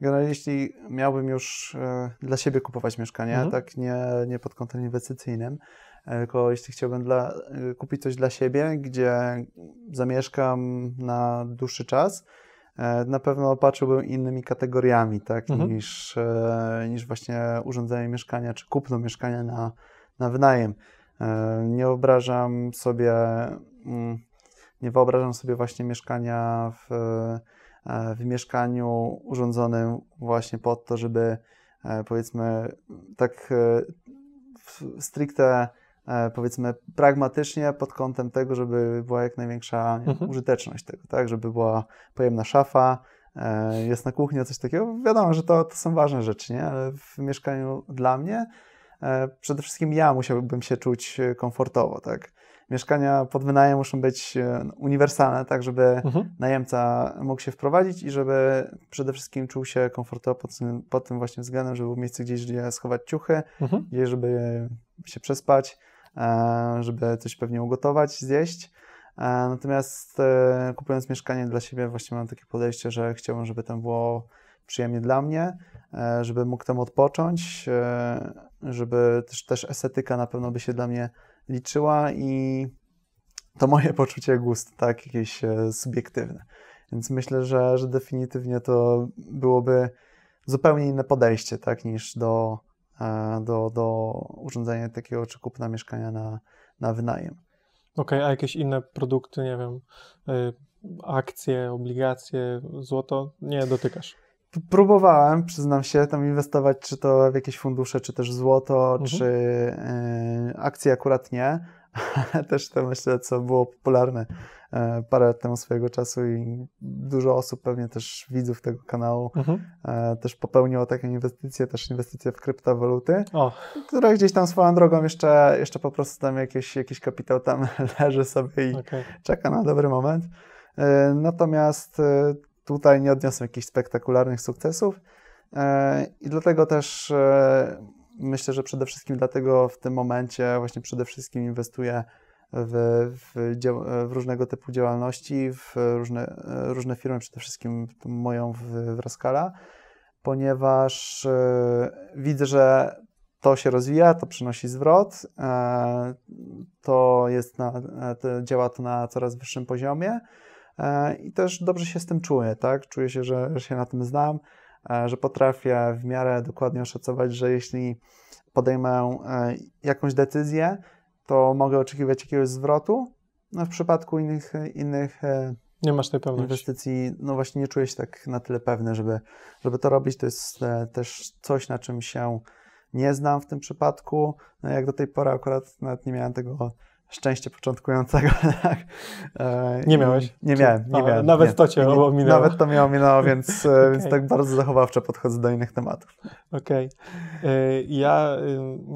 generalnie jeśli miałbym już e, dla siebie kupować mieszkanie, mhm. tak nie, nie pod kątem inwestycyjnym, e, tylko jeśli chciałbym dla, kupić coś dla siebie, gdzie zamieszkam na dłuższy czas, na pewno patrzyłbym innymi kategoriami, tak, mhm. niż, niż właśnie urządzenie mieszkania czy kupno mieszkania na na wynajem. E, nie wyobrażam sobie, mm, nie wyobrażam sobie właśnie mieszkania w, e, w mieszkaniu urządzonym właśnie po to, żeby e, powiedzmy tak stricte powiedzmy pragmatycznie pod kątem tego, żeby była jak największa mhm. użyteczność tego, tak? Żeby była pojemna szafa, jest na kuchni, coś takiego. Wiadomo, że to, to są ważne rzeczy, nie? Ale w mieszkaniu dla mnie E, przede wszystkim ja musiałbym się czuć e, komfortowo, tak? Mieszkania pod wynajem muszą być e, uniwersalne, tak żeby mhm. najemca mógł się wprowadzić i żeby przede wszystkim czuł się komfortowo pod, pod tym właśnie względem, żeby było miejsce gdzieś, gdzie schować ciuchy, mhm. żeby się przespać, żeby coś pewnie ugotować, zjeść. Natomiast kupując mieszkanie dla siebie właśnie mam takie podejście, że chciałbym, żeby tam było przyjemnie dla mnie, e, żeby mógł tam odpocząć, e, żeby też, też estetyka na pewno by się dla mnie liczyła i to moje poczucie gustu, tak, jakieś e, subiektywne. Więc myślę, że, że definitywnie to byłoby zupełnie inne podejście, tak, niż do, do, do urządzenia takiego czy kupna mieszkania na, na wynajem. Okej, okay, a jakieś inne produkty, nie wiem, akcje, obligacje, złoto nie dotykasz? Próbowałem, przyznam się, tam inwestować, czy to w jakieś fundusze, czy też złoto, mhm. czy y, akcje akurat nie, ale też to myślę, co było popularne y, parę lat temu swojego czasu i dużo osób, pewnie też widzów tego kanału, mhm. y, też popełniło takie inwestycje, też inwestycje w kryptowaluty, o. które gdzieś tam swoją drogą jeszcze, jeszcze po prostu tam jakiś, jakiś kapitał tam leży sobie i okay. czeka na dobry moment. Natomiast tutaj nie odniosłem jakichś spektakularnych sukcesów. E, I dlatego też e, myślę, że przede wszystkim dlatego w tym momencie właśnie przede wszystkim inwestuję w, w, e, w różnego typu działalności, w różne, różne firmy, przede wszystkim moją w, w Raskala, ponieważ widzę, że to się rozwija, to przynosi zwrot, to jest na, to działa to na coraz wyższym poziomie. E, i też dobrze się z tym czuję, tak? Czuję się, że, że się na tym znam, e, że potrafię w miarę dokładnie oszacować, że jeśli podejmę e, jakąś decyzję, to mogę oczekiwać jakiegoś zwrotu. No, w przypadku innych, innych nie masz tej pewności. Inwestycji, no właśnie nie czuję się tak na tyle pewny, żeby, żeby to robić. To jest też coś, na czym się nie znam w tym przypadku. No jak do tej pory akurat nawet nie miałem tego szczęście początkującego. Tak? E, nie miałeś? Nie miałem, nie miałem. nawet nie. to cię ominęło. Nawet to mnie ominęło, więc, okay. E, więc tak bardzo zachowawczo podchodzę do innych tematów. Okej. Okay. E, ja,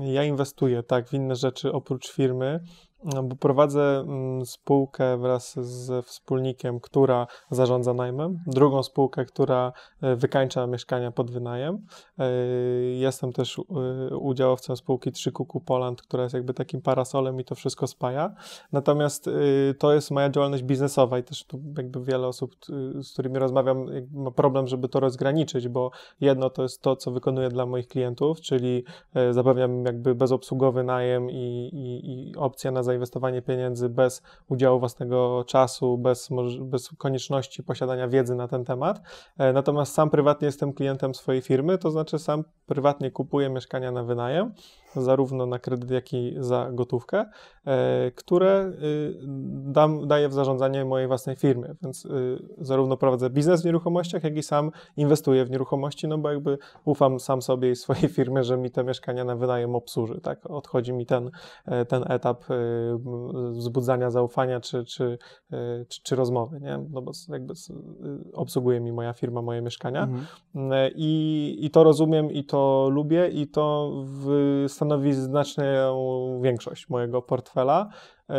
ja inwestuję tak w inne rzeczy oprócz firmy. No, bo prowadzę mm, spółkę wraz z wspólnikiem, która zarządza najmem, drugą spółkę, która e, wykańcza mieszkania pod wynajem. E, jestem też e, udziałowcem spółki 3 Kuku Poland, która jest jakby takim parasolem i to wszystko spaja. Natomiast to jest moja działalność biznesowa i też tu jakby wiele osób, z którymi rozmawiam, ma problem, żeby to rozgraniczyć, bo jedno to jest to, co wykonuję dla moich klientów, czyli zapewniam jakby bezobsługowy najem i, i, i opcja na zajęcie zainwestowanie pieniędzy bez udziału własnego czasu, bez, bez konieczności posiadania wiedzy na ten temat. E, natomiast sam prywatnie jestem klientem swojej firmy, to znaczy sam prywatnie kupuję mieszkania na wynajem zarówno na kredyt, jak i za gotówkę, e, które y, dam, daję w zarządzanie mojej własnej firmy, Więc y, zarówno prowadzę biznes w nieruchomościach, jak i sam inwestuję w nieruchomości, no bo jakby ufam sam sobie i swojej firmie, że mi te mieszkania na wynajem obsłuży. Tak? Odchodzi mi ten, e, ten etap y, wzbudzania zaufania czy, czy, czy, czy rozmowy, nie? no bo jakby obsługuje mi moja firma, moje mieszkania. Mhm. E, I, I to rozumiem i to lubię i to w stanowi znaczną większość mojego portfela, Yy,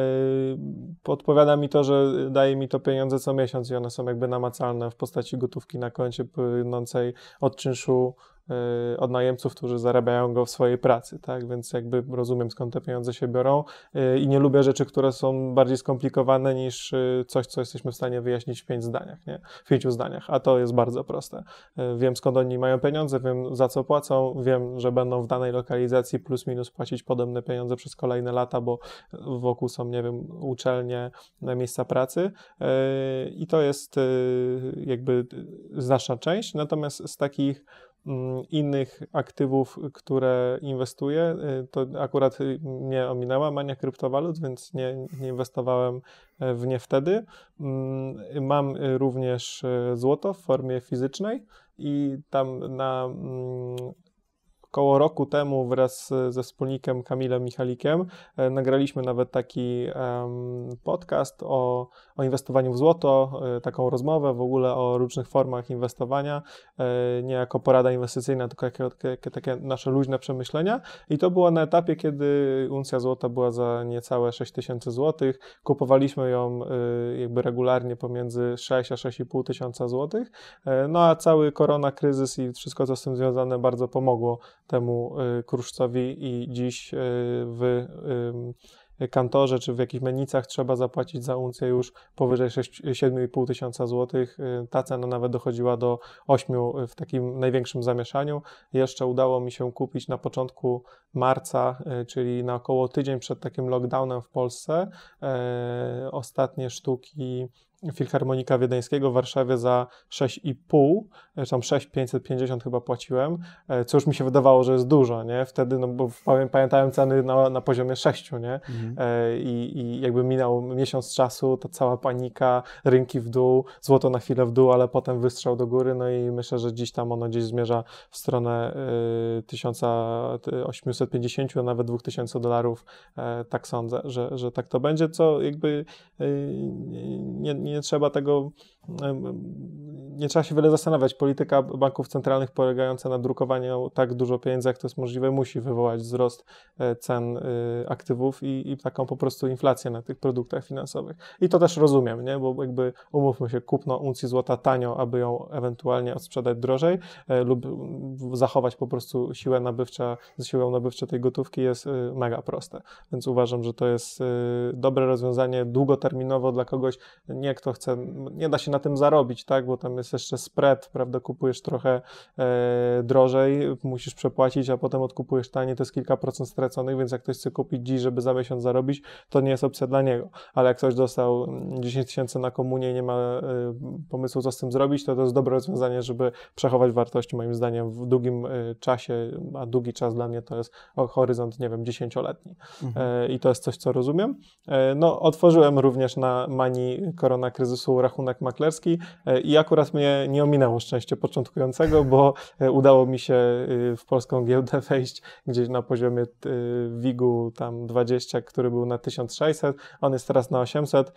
podpowiada mi to, że daje mi to pieniądze co miesiąc i one są jakby namacalne w postaci gotówki na koncie płynącej od czynszu yy, od najemców, którzy zarabiają go w swojej pracy, tak? Więc jakby rozumiem skąd te pieniądze się biorą yy, i nie lubię rzeczy, które są bardziej skomplikowane niż coś, co jesteśmy w stanie wyjaśnić w pięć zdaniach, nie? W pięciu zdaniach, a to jest bardzo proste. Wiem skąd oni mają pieniądze, wiem za co płacą, wiem, że będą w danej lokalizacji plus minus płacić podobne pieniądze przez kolejne lata, bo wokół są, nie wiem, uczelnie, e, miejsca pracy e, i to jest e, jakby znaczna część. Natomiast z takich mm, innych aktywów, które inwestuję, to akurat nie ominęła mania kryptowalut, więc nie, nie inwestowałem w nie wtedy. Mm, mam również złoto w formie fizycznej i tam na mm, około roku temu wraz ze wspólnikiem Kamilem Michalikiem e, nagraliśmy nawet taki podcast o, o inwestowaniu w złoto, e, taką rozmowę w ogóle o różnych formach inwestowania, e, nie jako porada inwestycyjna, tylko jakieś takie nasze luźne przemyślenia. I to było na etapie, kiedy uncja złota była za niecałe 6 tysięcy złotych. Kupowaliśmy ją jakby regularnie pomiędzy 6 a 6,5 tysiąca złotych. No a cały korona kryzys i wszystko, co z tym związane, bardzo pomogło temu y, kruszcowi i dziś y, w y, kantorze czy w jakichś mennicach trzeba zapłacić za uncję już powyżej 7,5 tysiąca złotych. Ta cena nawet dochodziła do 8 w takim największym zamieszaniu. Jeszcze udało mi się kupić na początku marca, czyli na około tydzień przed takim lockdownem w Polsce, ostatnie sztuki Filharmonika Wiedeńskiego w Warszawie za 6,5, e, tam 6,550 chyba płaciłem, e, co już mi się wydawało, że jest dużo, nie? Wtedy, no bo pamiętałem ceny na, na poziomie 6, nie? Mhm. E, I, I, jakby minął miesiąc czasu, ta cała panika, rynki w dół, złoto na chwilę w dół, ale potem wystrzał do góry, no i myślę, że dziś tam ono gdzieś zmierza w stronę 1850, a nawet 2000 dolarów, tak sądzę, że, że tak to będzie, co jakby nie, nie nie trzeba tego nie trzeba się wiele zastanawiać. Polityka banków centralnych polegająca na drukowaniu tak dużo pieniędzy, jak to jest możliwe, musi wywołać wzrost e, cen e, aktywów i, i, taką po prostu inflację na tych produktach finansowych. I to też rozumiem, nie? bo jakby umówmy się, kupno uncji złota tanio, aby ją ewentualnie odsprzedać drożej e, lub zachować po prostu siłę nabywcza, siłę nabywczą tej gotówki jest mega proste. Więc uważam, że to jest dobre rozwiązanie długoterminowo dla kogoś, nie kto chce, nie da się na tym zarobić, tak? Bo tam jest jeszcze spread, prawda? Kupujesz trochę e, drożej, musisz przepłacić, a potem odkupujesz taniej, to jest kilka procent straconych, więc jak ktoś chce kupić dziś, żeby za miesiąc zarobić, to nie jest opcja dla niego. Ale jak ktoś dostał 10 mm, tysięcy na komunie i nie ma y, pomysłu, co z tym zrobić, to to jest dobre rozwiązanie, żeby przechować wartości, moim zdaniem, w długim e, czasie, a długi czas dla mnie to jest o, horyzont, nie wiem, 10-letni. Mhm. E, I to jest coś, co rozumiem. No, otworzyłem również na mani korona kryzysu rachunek makler wachlarski e, i akurat mnie nie ominęło szczęście początkującego, bo e, udało mi się e, w polską giełdę wejść gdzieś na poziomie WIG-u tam 20, który był na 1600, on jest teraz na 800.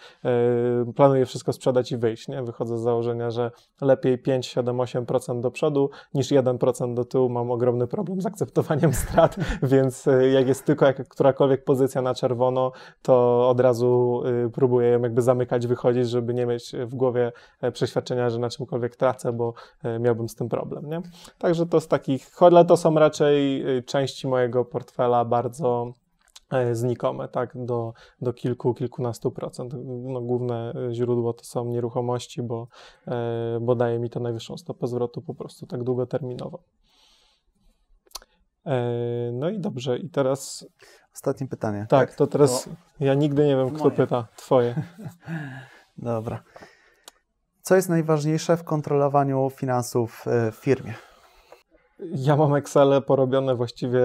Planuję wszystko sprzedać i wyjść, nie? Wychodzę z założenia, że lepiej 5, 7, 8% do przodu niż 1% do tyłu. Mam ogromny problem z akceptowaniem strat, więc jak jest tylko jak, którakolwiek pozycja na czerwono, to od razu próbuję ją jakby zamykać, wychodzić, żeby nie mieć w głowie E, przeświadczenia, że na czymkolwiek tracę, bo e, miałbym z tym problem. Nie? Także to z takich, ale to są raczej e, części mojego portfela bardzo znikome, tak, do, do kilku, kilkunastu procent. No, główne źródło to są nieruchomości, bo, bo daje mi to najwyższą stopę zwrotu po prostu tak długoterminowo. No i dobrze, i teraz. Ostatnie pytanie. Tak, tak to teraz. To... Ja nigdy nie wiem, kto Moje. pyta. Twoje. Dobra. Co jest najważniejsze w kontrolowaniu finansów e, w firmie? Ja mam Excel porobione właściwie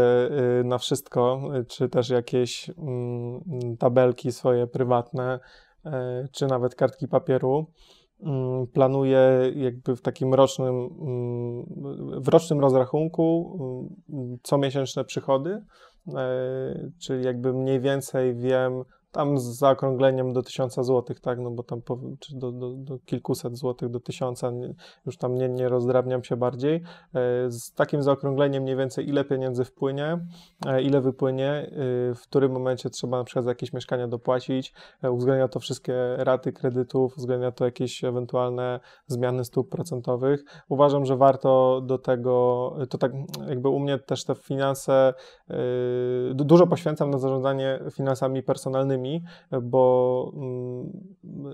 y, na wszystko, y, czy też jakieś mm, tabelki swoje prywatne, y, czy nawet kartki papieru. Mm, planuję jakby w takim rocznym, mm, w rocznym rozrachunku comiesięczne przychody, czyli jakby mniej więcej wiem, tam z zaokrągleniem do 1000 zł, tak, no bo tam po, czy do, do, do, kilkuset złotych, do 1000, już tam nie, nie rozdrabniam się bardziej. E, z takim zaokrągleniem mniej więcej ile pieniędzy wpłynie, e, ile wypłynie, e, w którym momencie trzeba na przykład za jakieś mieszkania dopłacić, uwzględnia to wszystkie raty kredytów, uwzględnia to jakieś ewentualne zmiany stóp procentowych. Uważam, że warto do tego, to tak jakby u mnie też te finanse, dużo poświęcam na zarządzanie finansami personalnymi, bo mm,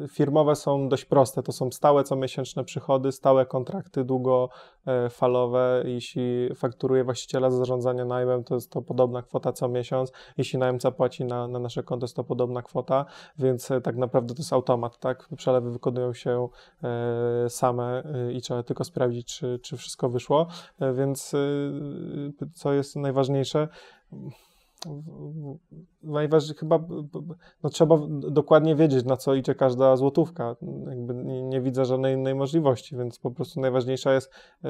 firmowe są dość proste. To są stałe comiesięczne przychody, stałe kontrakty długofalowe. Jeśli fakturuje właściciela za zarządzanie najmem, to jest to podobna kwota co miesiąc. Jeśli najemca płaci na, na nasze konto, jest to podobna kwota, więc e, tak naprawdę to jest automat, tak? Przelewy wykonują się e, same e, i trzeba tylko sprawdzić, czy, czy wszystko wyszło. Więc co jest najważniejsze, najważniejsze chyba no, trzeba dokładnie wiedzieć, na co idzie każda złotówka. Jakby nie, nie, widzę żadnej innej możliwości, więc po prostu najważniejsze jest, e,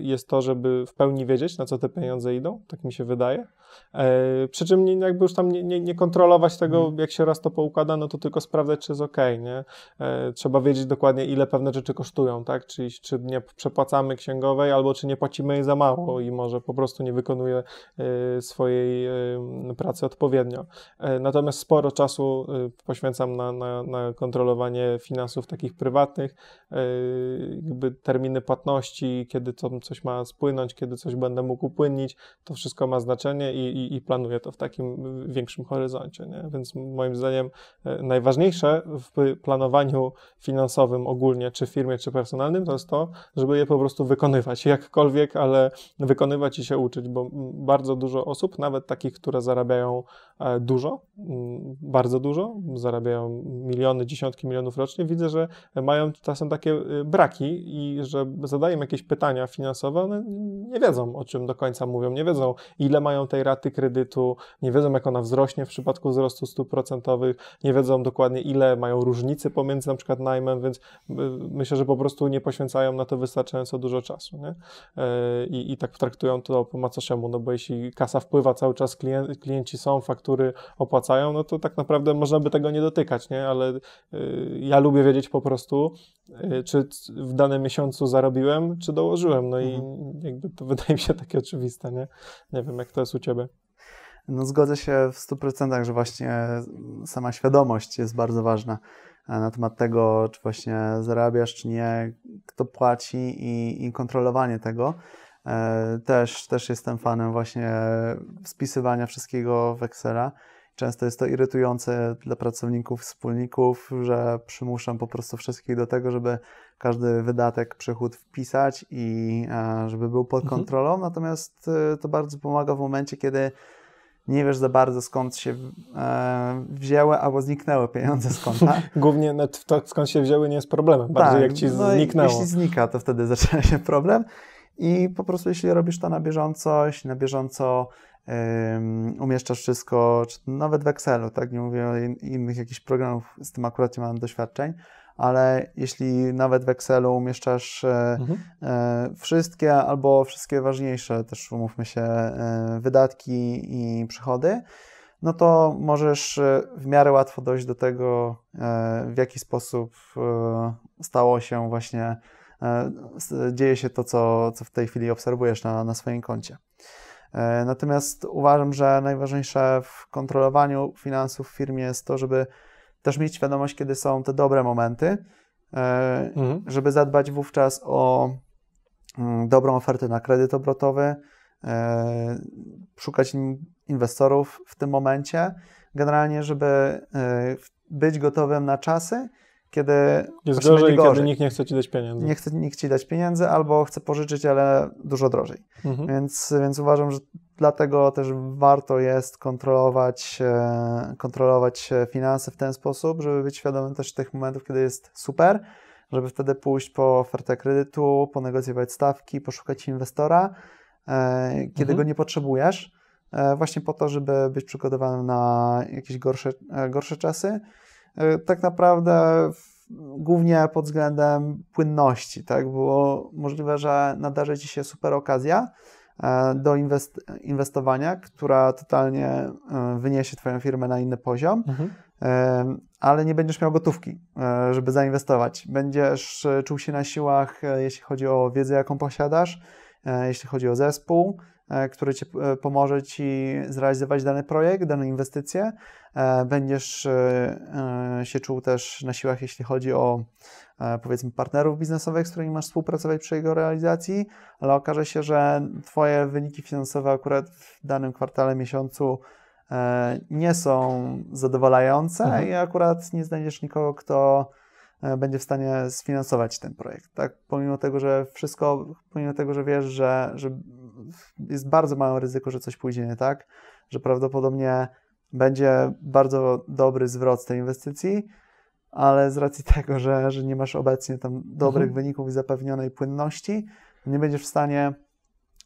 jest to, żeby w pełni wiedzieć, na co te pieniądze idą, tak mi się wydaje. E, przy czym jakby już tam nie, nie, nie kontrolować tego, mhm. jak się raz to poukłada, no to tylko sprawdzać, czy jest ok, nie? E, trzeba wiedzieć dokładnie, ile pewne rzeczy kosztują, tak? Czyli czy nie przepłacamy księgowej, albo czy nie płacimy jej za mało i może po prostu nie wykonuje swojej pracy odpowiednio. E, natomiast sporo czasu y, poświęcam na, na, na kontrolowanie finansów takich prywatnych, e, jakby terminy płatności, kiedy to coś ma spłynąć, kiedy coś będę mógł upłynnić, to wszystko ma znaczenie i, i, i planuję to w takim większym horyzoncie. Nie? Więc moim zdaniem e, najważniejsze w planowaniu finansowym ogólnie, czy w firmie, czy personalnym, to jest to, żeby je po prostu wykonywać jakkolwiek, ale wykonywać i się uczyć, bo bardzo dużo osób, nawet takich, które zarabiają dużo, mm, bardzo dużo, zarabiają miliony, dziesiątki milionów rocznie, widzę, że mają czasem takie y, braki i że zadają jakieś pytania finansowe, one nie wiedzą o czym do końca mówią, nie wiedzą ile mają tej raty kredytu, nie wiedzą jak ona wzrośnie w przypadku wzrostu stóp procentowych, nie wiedzą dokładnie ile mają różnicy pomiędzy na przykład najmem, więc y, myślę, że po prostu nie poświęcają na to wystarczająco dużo czasu nie? E, I, i tak traktują to po macoszemu, no bo jeśli kasa wpływa cały czas, klien, klienci są, faktury opłacają, no to tak naprawdę można by tego nie dotykać, nie? Ale y, ja lubię wiedzieć po prostu, y, czy w danym miesiącu zarobiłem, czy dołożyłem. No mhm. i jakby to wydaje mi się takie oczywiste, nie? Nie wiem, jak to jest u ciebie. No zgodzę się w 100%, że właśnie mm, sama świadomość jest bardzo ważna e, na temat tego, czy właśnie zarabiasz, czy nie, kto płaci i, i kontrolowanie tego. E, też, też jestem fanem właśnie spisywania wszystkiego w Excela. Często jest to irytujące dla pracowników, wspólników, że przymuszam po prostu wszystkich do tego, żeby każdy wydatek, przychód wpisać i e, żeby był pod mhm. kontrolą. Mhm. Natomiast e, to bardzo pomaga w momencie, kiedy nie wiesz za bardzo skąd się e, wzięły albo zniknęły pieniądze z konta. Głównie to, skąd się wzięły nie jest problemem, bardziej tak, jak ci no zniknęło. Jeśli znika, to wtedy zaczyna się problem. I po prostu, jeśli robisz to na bieżąco, jeśli na bieżąco umieszczasz wszystko, czy nawet w Excelu, tak? Nie mówię o in innych jakichś programów, z tym akurat nie mam doświadczeń, ale jeśli nawet w Excelu umieszczasz e, mhm. e, wszystkie albo wszystkie ważniejsze, też umówmy się, e, wydatki i przychody, no to możesz w miarę łatwo dojść do tego, w jaki sposób stało się właśnie E, dzieje się to, co, co w tej chwili obserwujesz na, na swoim koncie. E, natomiast uważam, że najważniejsze w kontrolowaniu finansów w firmie jest to, żeby też mieć świadomość, kiedy są te dobre momenty, e, mhm. żeby zadbać wówczas o mm, dobrą ofertę na kredyt obrotowy, szukać inwestorów w tym momencie, generalnie, żeby być gotowym na czasy, kiedy jest gorzej, gorzej, kiedy nikt nie chce ci dać pieniędzy. Nie chce nikt ci dać pieniędzy albo chce pożyczyć, ale dużo drożej. Mhm. Więc, więc uważam, że dlatego też warto jest kontrolować, e, kontrolować e, finanse w ten sposób, żeby być świadomym też tych momentów, kiedy jest super, żeby wtedy pójść po ofertę kredytu, ponegocjować stawki, poszukać inwestora, e, kiedy mhm. go nie potrzebujesz, właśnie po to, żeby być przygotowanym na jakieś gorsze, gorsze czasy. E, tak naprawdę głównie pod względem płynności, tak? Było możliwe, że nadarzy Ci się super okazja e, do inwestowania, która totalnie e, wyniesie Twoją firmę na inny poziom, mhm. ale nie będziesz miał gotówki, żeby zainwestować. Będziesz czuł się na siłach, jeśli chodzi o wiedzę, jaką posiadasz, jeśli chodzi o zespół, E, który ci e, pomoże ci zrealizować dany projekt, dane inwestycje. E, będziesz się czuł też na siłach, jeśli chodzi o powiedzmy partnerów biznesowych, z którymi masz współpracować przy jego realizacji, ale okaże się, że Twoje wyniki finansowe akurat w danym kwartale, miesiącu nie są zadowalające mhm. i akurat nie znajdziesz nikogo, kto E, będzie w stanie sfinansować ten projekt, tak? Pomimo tego, że wszystko, pomimo tego, że wiesz, że, że jest bardzo małe ryzyko, że coś pójdzie nie tak, że prawdopodobnie będzie bardzo dobry zwrot z tej inwestycji, ale z racji tego, że, że nie masz obecnie tam dobrych mhm. wyników i zapewnionej płynności, nie będziesz w stanie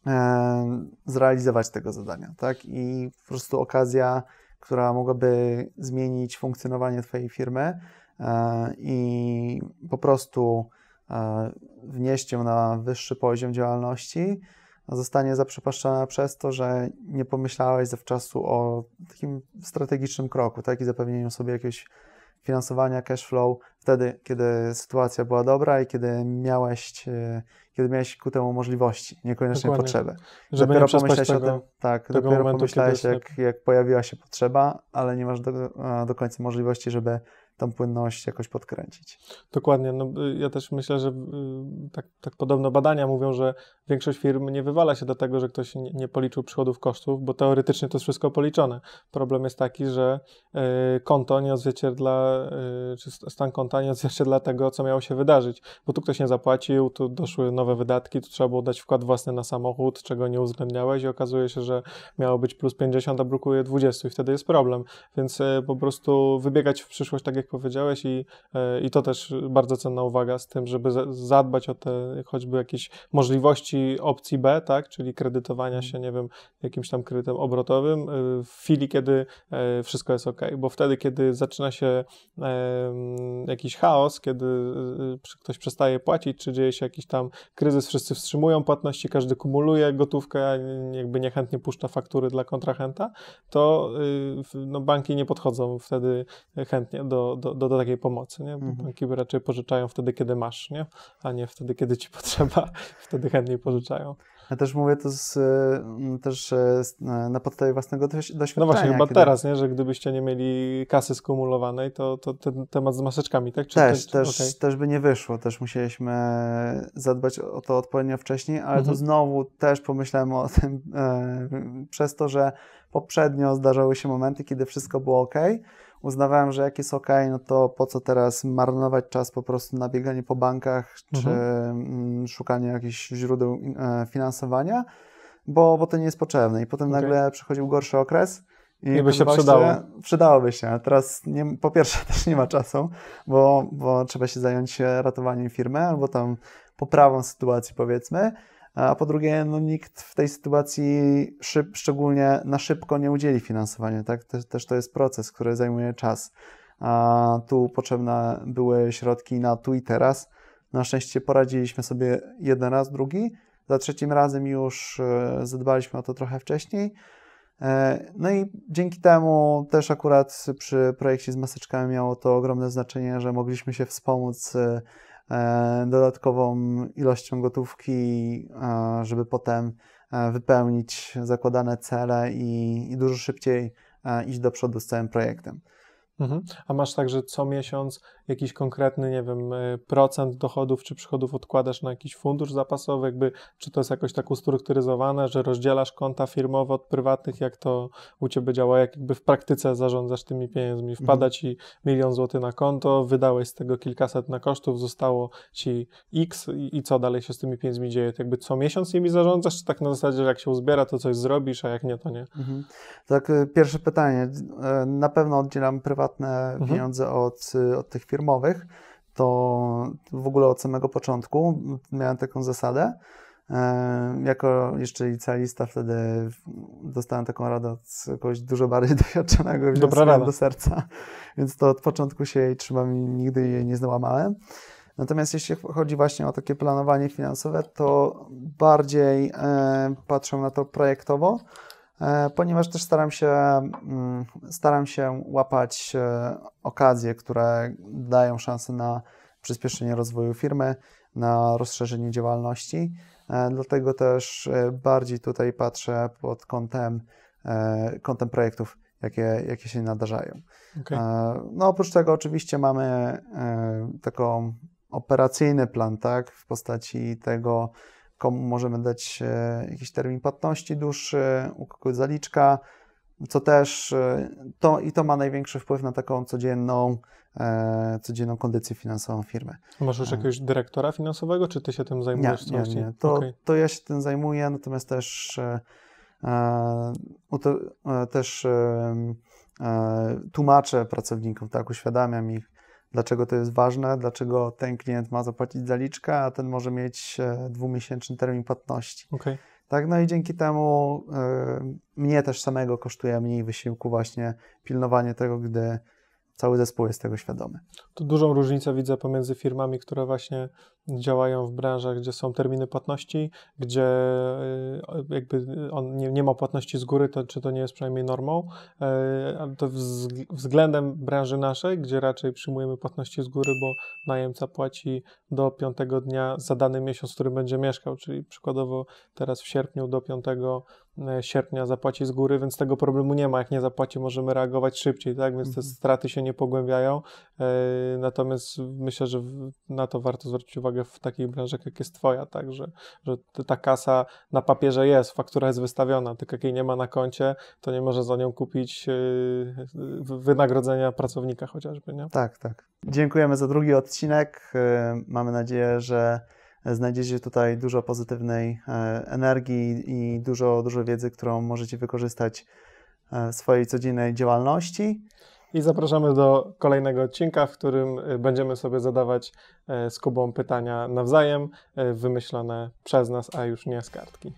e, zrealizować tego zadania, tak? I po prostu okazja, która mogłaby zmienić funkcjonowanie Twojej firmy, E, i po prostu e, wnieść ją na wyższy poziom działalności, zostanie zaprzepaszczona przez to, że nie pomyślałeś zawczasu o takim strategicznym kroku, tak, i zapewnieniu sobie jakiegoś finansowania cash flow wtedy, kiedy sytuacja była dobra i kiedy miałeś, e, kiedy miałeś ku temu możliwości, niekoniecznie potrzebę. Żeby dopiero pomyślałeś tego, o tym, tak, tego dopiero momentu, pomyślałeś, jak, jak pojawiła się potrzeba, ale nie masz do, do końca możliwości, żeby tą płynność jakoś podkręcić. Dokładnie. No, y, ja też myślę, że y, tak, tak podobno badania mówią, że większość firm nie wywala się do tego, że ktoś nie policzył przychodów kosztów, bo teoretycznie to jest wszystko policzone. Problem jest taki, że y, konto nie odzwierciedla, czy stan konta nie odzwierciedla tego, co miało się wydarzyć, bo tu ktoś nie zapłacił, tu doszły nowe wydatki, tu trzeba było dać wkład własny na samochód, czego nie uwzględniałeś i okazuje się, że miało być plus 50, a brukuje 20 i wtedy jest problem. Więc po prostu wybiegać w przyszłość tak jak powiedziałeś, i, e, i to też bardzo cenna uwaga z tym, żeby zadbać o te choćby jakieś możliwości opcji B, tak, czyli kredytowania mhm. się, nie wiem, jakimś tam kredytem obrotowym e, w chwili, kiedy e, wszystko jest ok, bo wtedy, kiedy zaczyna się jakiś chaos, kiedy ktoś przestaje płacić, czy dzieje się jakiś tam kryzys, wszyscy wstrzymują płatności, każdy kumuluje gotówkę, jakby niechętnie puszcza faktury dla kontrahenta, to y, no, banki nie podchodzą wtedy chętnie do, do, do, takiej pomocy, nie? Mhm. Banki raczej pożyczają wtedy, kiedy masz, nie? A nie wtedy, kiedy ci potrzeba, wtedy chętniej pożyczają. Ja też mówię to z, mm, też e, na podstawie własnego doświadczenia. No właśnie, chyba kiedy... teraz, nie? że gdybyście nie mieli kasy skumulowanej, to, to ten temat z maseczkami, tak? Czy też, ten, też, okay. też by nie wyszło. Też musieliśmy zadbać o to odpowiednio wcześniej, ale mhm. to znowu też pomyślałem o tym e, przez to, że poprzednio zdarzały się momenty, kiedy wszystko było ok, uznawałem, że jak jest ok, no to po co teraz marnować czas po prostu na bieganie po bankach czy mhm. Mm, szukanie jakichś źródeł e, finansowania, bo, bo to nie jest potrzebne. I potem okay. nagle przychodził gorszy okres. I, I by się przydało. Przydałoby się. A teraz nie, po pierwsze też nie ma czasu, bo, bo trzeba się zająć e, ratowaniem firmy albo tam poprawą sytuacji powiedzmy a po drugie, no, nikt w tej sytuacji szyb, szczególnie na szybko nie udzieli finansowania. Tak? Też, też to jest proces, który zajmuje czas. A tu potrzebne były środki na tu i teraz. Na szczęście poradziliśmy sobie jeden raz, drugi. Za trzecim razem już e, zadbaliśmy o to trochę wcześniej. E, no i dzięki temu też akurat przy projekcie z maseczkami miało to ogromne znaczenie, że mogliśmy się wspomóc e, E, dodatkową ilością gotówki, e, żeby potem e, wypełnić zakładane cele i, i dużo szybciej iść do przodu z całym projektem. Mhm. A masz także co miesiąc jakiś konkretny, nie wiem, e, procent dochodów czy przychodów odkładasz na jakiś fundusz zapasowy, jakby, czy to jest jakoś tak ustrukturyzowane, że rozdzielasz konta firmowe od prywatnych, jak to u Ciebie działa, jak jakby w praktyce zarządzasz tymi pieniędzmi, mhm. wpada mhm. Ci milion złotych na konto, wydałeś z tego kilkaset na kosztów, zostało Ci x i, i co dalej się z tymi pieniędzmi dzieje, to tak jakby co miesiąc nimi zarządzasz, czy tak na zasadzie, że jak się uzbiera, to coś zrobisz, a jak nie, to nie? Mhm. Tak, e, pierwsze pytanie, e, na pewno oddzielam prywatne mhm. pieniądze od, od tych firm, firmowych, to w ogóle od samego początku miałem taką zasadę. E, jako jeszcze licealista wtedy dostałem taką radę od kogoś dużo bardziej doświadczonego, więc do serca. Więc to od początku się jej trzymam i nigdy jej nie złamałem. Natomiast jeśli chodzi właśnie o takie planowanie finansowe, to bardziej e, patrzę na to projektowo, E, ponieważ też staram się, mm, staram się łapać e, okazje, które dają szansę na przyspieszenie rozwoju firmy, na rozszerzenie działalności. E, dlatego też bardziej tutaj patrzę pod kątem, kątem projektów, jakie, jakie się nadarzają. Okay. No oprócz tego oczywiście mamy taką operacyjny plan, tak, w postaci tego, komu możemy dać e, jakiś termin płatności dłuższy, u kogo zaliczka, co też e, to i to ma największy wpływ na taką codzienną, e, codzienną kondycję finansową firmy. Masz już jakiegoś dyrektora finansowego, czy ty się tym zajmujesz? Nie, nie, nie. To, okay. to ja się tym zajmuję, natomiast też też tłumaczę pracownikom, tak, uświadamiam ich, dlaczego to jest ważne, dlaczego ten klient ma zapłacić zaliczkę, a ten może mieć e, dwumiesięczny termin płatności. Okay. Tak, no i dzięki temu y, mnie też samego kosztuje mniej wysiłku właśnie pilnowanie tego, gdy cały zespół jest tego świadomy. To dużą różnicę widzę pomiędzy firmami, które właśnie działają w branżach, gdzie są terminy płatności, gdzie y, jakby on nie, nie ma płatności z góry, to, czy to nie jest przynajmniej normą, y, ale to względem branży naszej, gdzie raczej przyjmujemy płatności z góry, bo najemca płaci do piątego dnia za dany miesiąc, w którym będzie mieszkał, czyli przykładowo teraz w sierpniu do piątego E, sierpnia zapłaci z góry, więc tego problemu nie ma. Jak nie zapłaci, możemy reagować szybciej, tak? Więc te mhm. straty się nie pogłębiają. E, natomiast myślę, że na to warto zwrócić uwagę w takich branżach, jak jest Twoja, tak? Że, że ta kasa na papierze jest, faktura jest wystawiona, tylko jak jej nie ma na koncie, to nie może za nią kupić e, wynagrodzenia pracownika chociażby, nie? Tak, tak. Dziękujemy za drugi odcinek. Mamy nadzieję, że E, Znajdziecie tutaj dużo pozytywnej e, energii i dużo, dużo wiedzy, którą możecie wykorzystać e, w swojej codziennej działalności. I zapraszamy do kolejnego odcinka, w którym będziemy sobie zadawać z Kubą pytania nawzajem, wymyślone przez nas, a już nie z kartki.